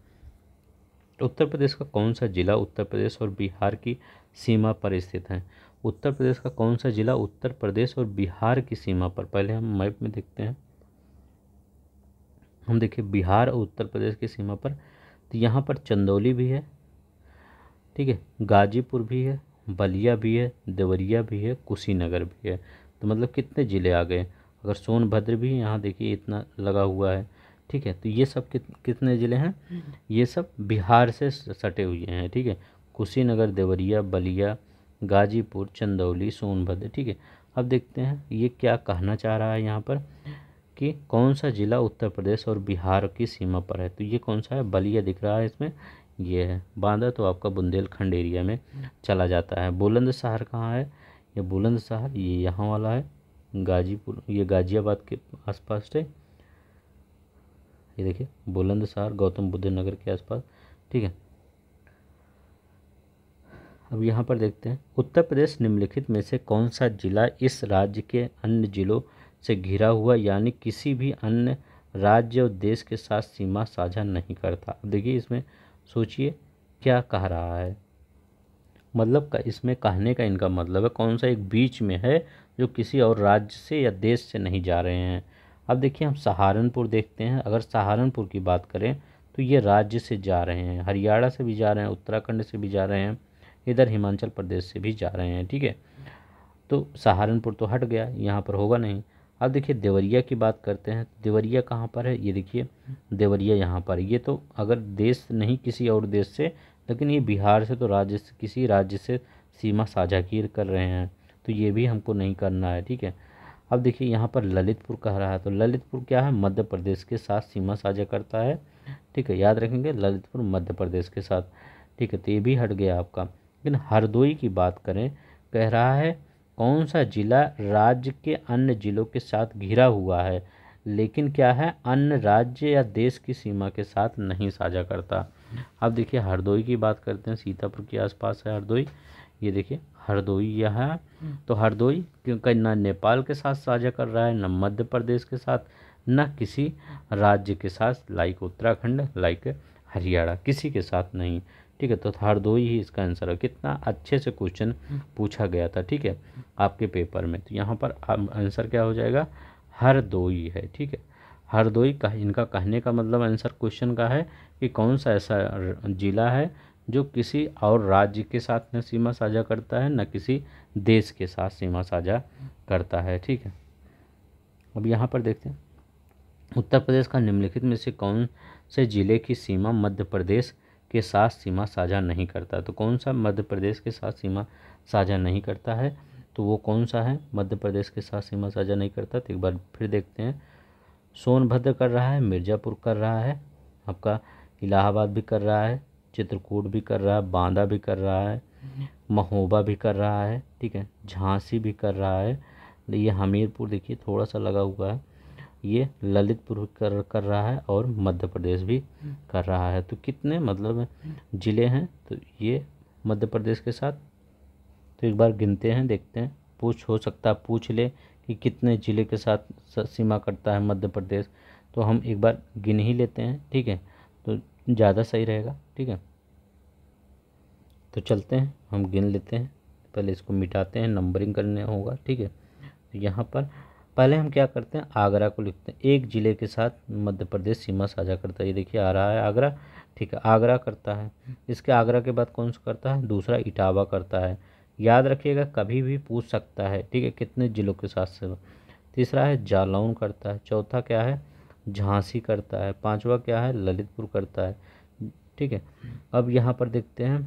Speaker 1: उत्तर प्रदेश का कौन सा ज़िला उत्तर प्रदेश और बिहार की सीमा पर स्थित है उत्तर प्रदेश का कौन सा ज़िला उत्तर प्रदेश और बिहार की सीमा पर पहले हम मैप में देखते हैं हम देखिए बिहार और उत्तर प्रदेश की सीमा पर तो यहाँ पर चंदौली भी है ठीक है गाजीपुर भी है बलिया भी है देवरिया भी है कुशीनगर भी है तो मतलब कितने ज़िले आ गए अगर सोनभद्र भी यहाँ देखिए इतना लगा हुआ है ठीक है तो ये सब कित, कितने ज़िले हैं हम्म। ये सब बिहार से सटे हुए हैं ठीक है कुशीनगर देवरिया बलिया गाजीपुर चंदौली सोनभद्र ठीक है अब देखते हैं ये क्या कहना चाह रहा है यहाँ पर कि कौन सा ज़िला उत्तर प्रदेश और बिहार की सीमा पर है तो ये कौन सा है बलिया दिख रहा है इसमें ये है बांदा तो आपका बुंदेलखंड एरिया में हम्म। चला जाता है बुलंदशहर कहाँ है ये बुलंदशहर ये यहाँ वाला है गाजीपुर ये गाजियाबाद के आसपास है ये देखिए बुलंदसार गौतम बुद्ध नगर के आसपास ठीक है अब यहाँ पर देखते हैं उत्तर प्रदेश निम्नलिखित में से कौन सा जिला इस राज्य के अन्य जिलों से घिरा हुआ यानी किसी भी अन्य राज्य और देश के साथ सीमा साझा नहीं करता देखिए इसमें सोचिए क्या कह रहा है मतलब का इसमें कहने का इनका मतलब है कौन सा एक बीच में है जो किसी और राज्य से या देश से नहीं जा रहे हैं अब देखिए हम सहारनपुर देखते हैं अगर सहारनपुर की बात करें तो ये राज्य से जा रहे हैं हरियाणा से भी जा रहे हैं उत्तराखंड से भी जा रहे हैं इधर हिमाचल प्रदेश से भी जा रहे हैं ठीक है तो सहारनपुर तो हट गया यहाँ पर होगा नहीं अब देखिए देवरिया की बात करते हैं देवरिया कहाँ पर है ये देखिए देवरिया यहाँ पर ये तो अगर देश नहीं किसी और देश से लेकिन ये बिहार से तो राज्य से किसी राज्य से सीमा साझा कर रहे हैं तो ये भी हमको नहीं करना है ठीक है अब देखिए यहाँ पर ललितपुर कह रहा है तो ललितपुर क्या है मध्य प्रदेश के साथ सीमा साझा करता है ठीक है याद रखेंगे ललितपुर मध्य प्रदेश के साथ ठीक है तो ये भी हट गया आपका लेकिन हरदोई की बात करें कह रहा है कौन सा जिला राज्य के अन्य जिलों के साथ घिरा हुआ है लेकिन क्या है अन्य राज्य या देश की सीमा के साथ नहीं साझा करता अब देखिए हरदोई की बात करते हैं सीतापुर के आसपास है हरदोई ये देखिए हरदोई यह है तो हरदोई क्योंकि न नेपाल के साथ साझा कर रहा है न मध्य प्रदेश के साथ न किसी राज्य के साथ लाइक उत्तराखंड लाइक हरियाणा किसी के साथ नहीं ठीक है तो हरदोई ही इसका आंसर है कितना अच्छे से क्वेश्चन पूछा गया था ठीक है आपके पेपर में तो यहाँ पर आंसर क्या हो जाएगा हरदोई है ठीक है हरदोई का इनका कहने का मतलब आंसर क्वेश्चन का है कि कौन सा ऐसा जिला है जो किसी और राज्य के साथ न सीमा साझा करता है न किसी देश के साथ सीमा साझा करता है ठीक है अब यहाँ पर देखते हैं उत्तर प्रदेश का निम्नलिखित में से कौन से ज़िले की सीमा मध्य प्रदेश के साथ सीमा साझा नहीं करता तो कौन सा मध्य प्रदेश के साथ सीमा साझा नहीं करता है तो वो कौन सा है मध्य प्रदेश के साथ सीमा साझा नहीं करता तो एक बार फिर देखते हैं सोनभद्र कर रहा है मिर्ज़ापुर कर रहा है आपका इलाहाबाद भी कर रहा है चित्रकूट भी कर रहा है बांदा भी कर रहा है महोबा भी कर रहा है ठीक है झांसी भी कर रहा है ये हमीरपुर देखिए थोड़ा सा लगा हुआ है ये ललितपुर कर कर रहा है और मध्य प्रदेश भी कर रहा है तो कितने मतलब ज़िले हैं तो ये मध्य प्रदेश के साथ तो एक बार गिनते हैं देखते हैं पूछ हो सकता है पूछ ले कि कितने ज़िले के साथ सीमा करता है मध्य प्रदेश तो हम एक बार गिन ही लेते हैं ठीक है ज़्यादा सही रहेगा ठीक है तो चलते हैं हम गिन लेते हैं पहले इसको मिटाते हैं नंबरिंग करने होगा ठीक है तो यहाँ पर पहले हम क्या करते हैं आगरा को लिखते हैं एक ज़िले के साथ मध्य प्रदेश सीमा साझा करता है ये देखिए आ रहा है आगरा ठीक है आगरा करता है इसके आगरा के बाद कौन सा करता है दूसरा इटावा करता है याद रखिएगा कभी भी पूछ सकता है ठीक है कितने ज़िलों के साथ से तीसरा है जालौन करता है चौथा क्या है झांसी करता है पांचवा क्या है ललितपुर करता है ठीक है अब यहाँ पर देखते हैं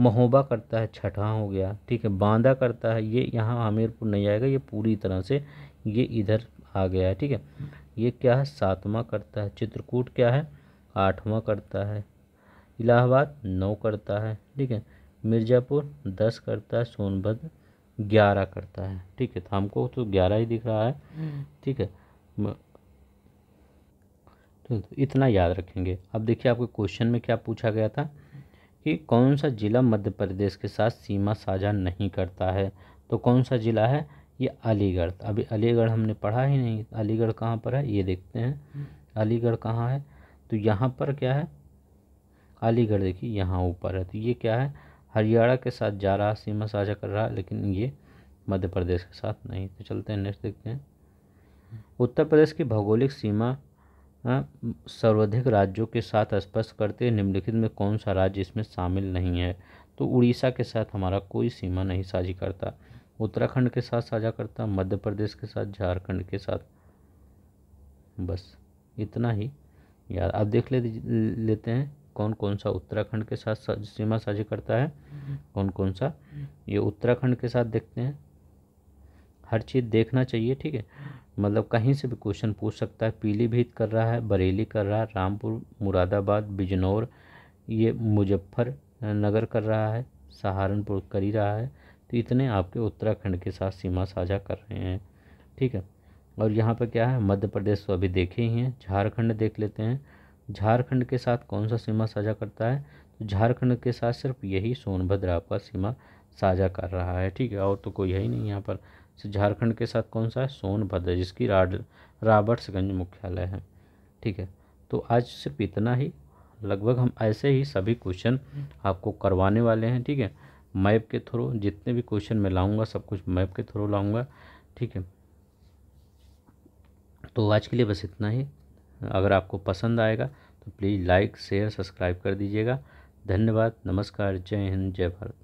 Speaker 1: महोबा करता है छठा हो गया ठीक है बांदा करता है ये यहाँ हमीरपुर नहीं आएगा ये पूरी तरह से ये इधर आ गया है ठीक है ये क्या है सातवां करता है चित्रकूट क्या है आठवां करता है इलाहाबाद नौ करता है ठीक है मिर्ज़ापुर दस करता है सोनभद्र ग्यारह करता है ठीक है तो हमको तो ग्यारह ही दिख रहा है हम्म। ठीक है तो इतना याद रखेंगे अब देखिए आपके क्वेश्चन में क्या पूछा गया था कि कौन सा ज़िला मध्य प्रदेश के साथ सीमा साझा नहीं करता है तो कौन सा ज़िला है ये अलीगढ़ अभी अलीगढ़ हमने पढ़ा ही नहीं अलीगढ़ कहाँ पर है ये देखते हैं अलीगढ़ कहाँ है तो यहाँ पर क्या है अलीगढ़ देखिए यहाँ ऊपर है तो ये क्या है हरियाणा के साथ जा रहा सीमा साझा कर रहा है लेकिन ये मध्य प्रदेश के साथ नहीं तो चलते हैं नेक्स्ट देखते हैं उत्तर प्रदेश की भौगोलिक सीमा हाँ, सर्वाधिक राज्यों के साथ स्पर्श करते हैं निम्नलिखित में कौन सा राज्य इसमें शामिल नहीं है तो उड़ीसा के साथ हमारा कोई सीमा नहीं साझी करता उत्तराखंड के साथ साझा करता मध्य प्रदेश के साथ झारखंड के साथ बस इतना ही यार अब देख ले लेते हैं कौन कौन सा उत्तराखंड के साथ सीमा साझी करता है कौन कौन सा ये उत्तराखंड के साथ देखते हैं हर चीज़ देखना चाहिए ठीक है मतलब कहीं से भी क्वेश्चन पूछ सकता है पीलीभीत कर रहा है बरेली कर रहा है रामपुर मुरादाबाद बिजनौर ये मुजफ्फर नगर कर रहा है सहारनपुर कर ही रहा है तो इतने आपके उत्तराखंड के साथ सीमा साझा कर रहे हैं ठीक है और यहाँ पर क्या है मध्य प्रदेश तो अभी देखे ही हैं झारखंड देख लेते हैं झारखंड के साथ कौन सा सीमा साझा करता है तो झारखंड के साथ सिर्फ यही सोनभद्र आपका सीमा साझा कर रहा है ठीक है और तो कोई है ही नहीं यहाँ पर झारखंड के साथ कौन सा है सोनभद्र जिसकी राड राबर्ट्सगंज मुख्यालय है ठीक है तो आज सिर्फ इतना ही लगभग हम ऐसे ही सभी क्वेश्चन आपको करवाने वाले हैं ठीक है मैप के थ्रू जितने भी क्वेश्चन मैं लाऊंगा सब कुछ मैप के थ्रू लाऊंगा ठीक है तो आज के लिए बस इतना ही अगर आपको पसंद आएगा तो प्लीज़ लाइक शेयर सब्सक्राइब कर दीजिएगा धन्यवाद नमस्कार जय हिंद जय भारत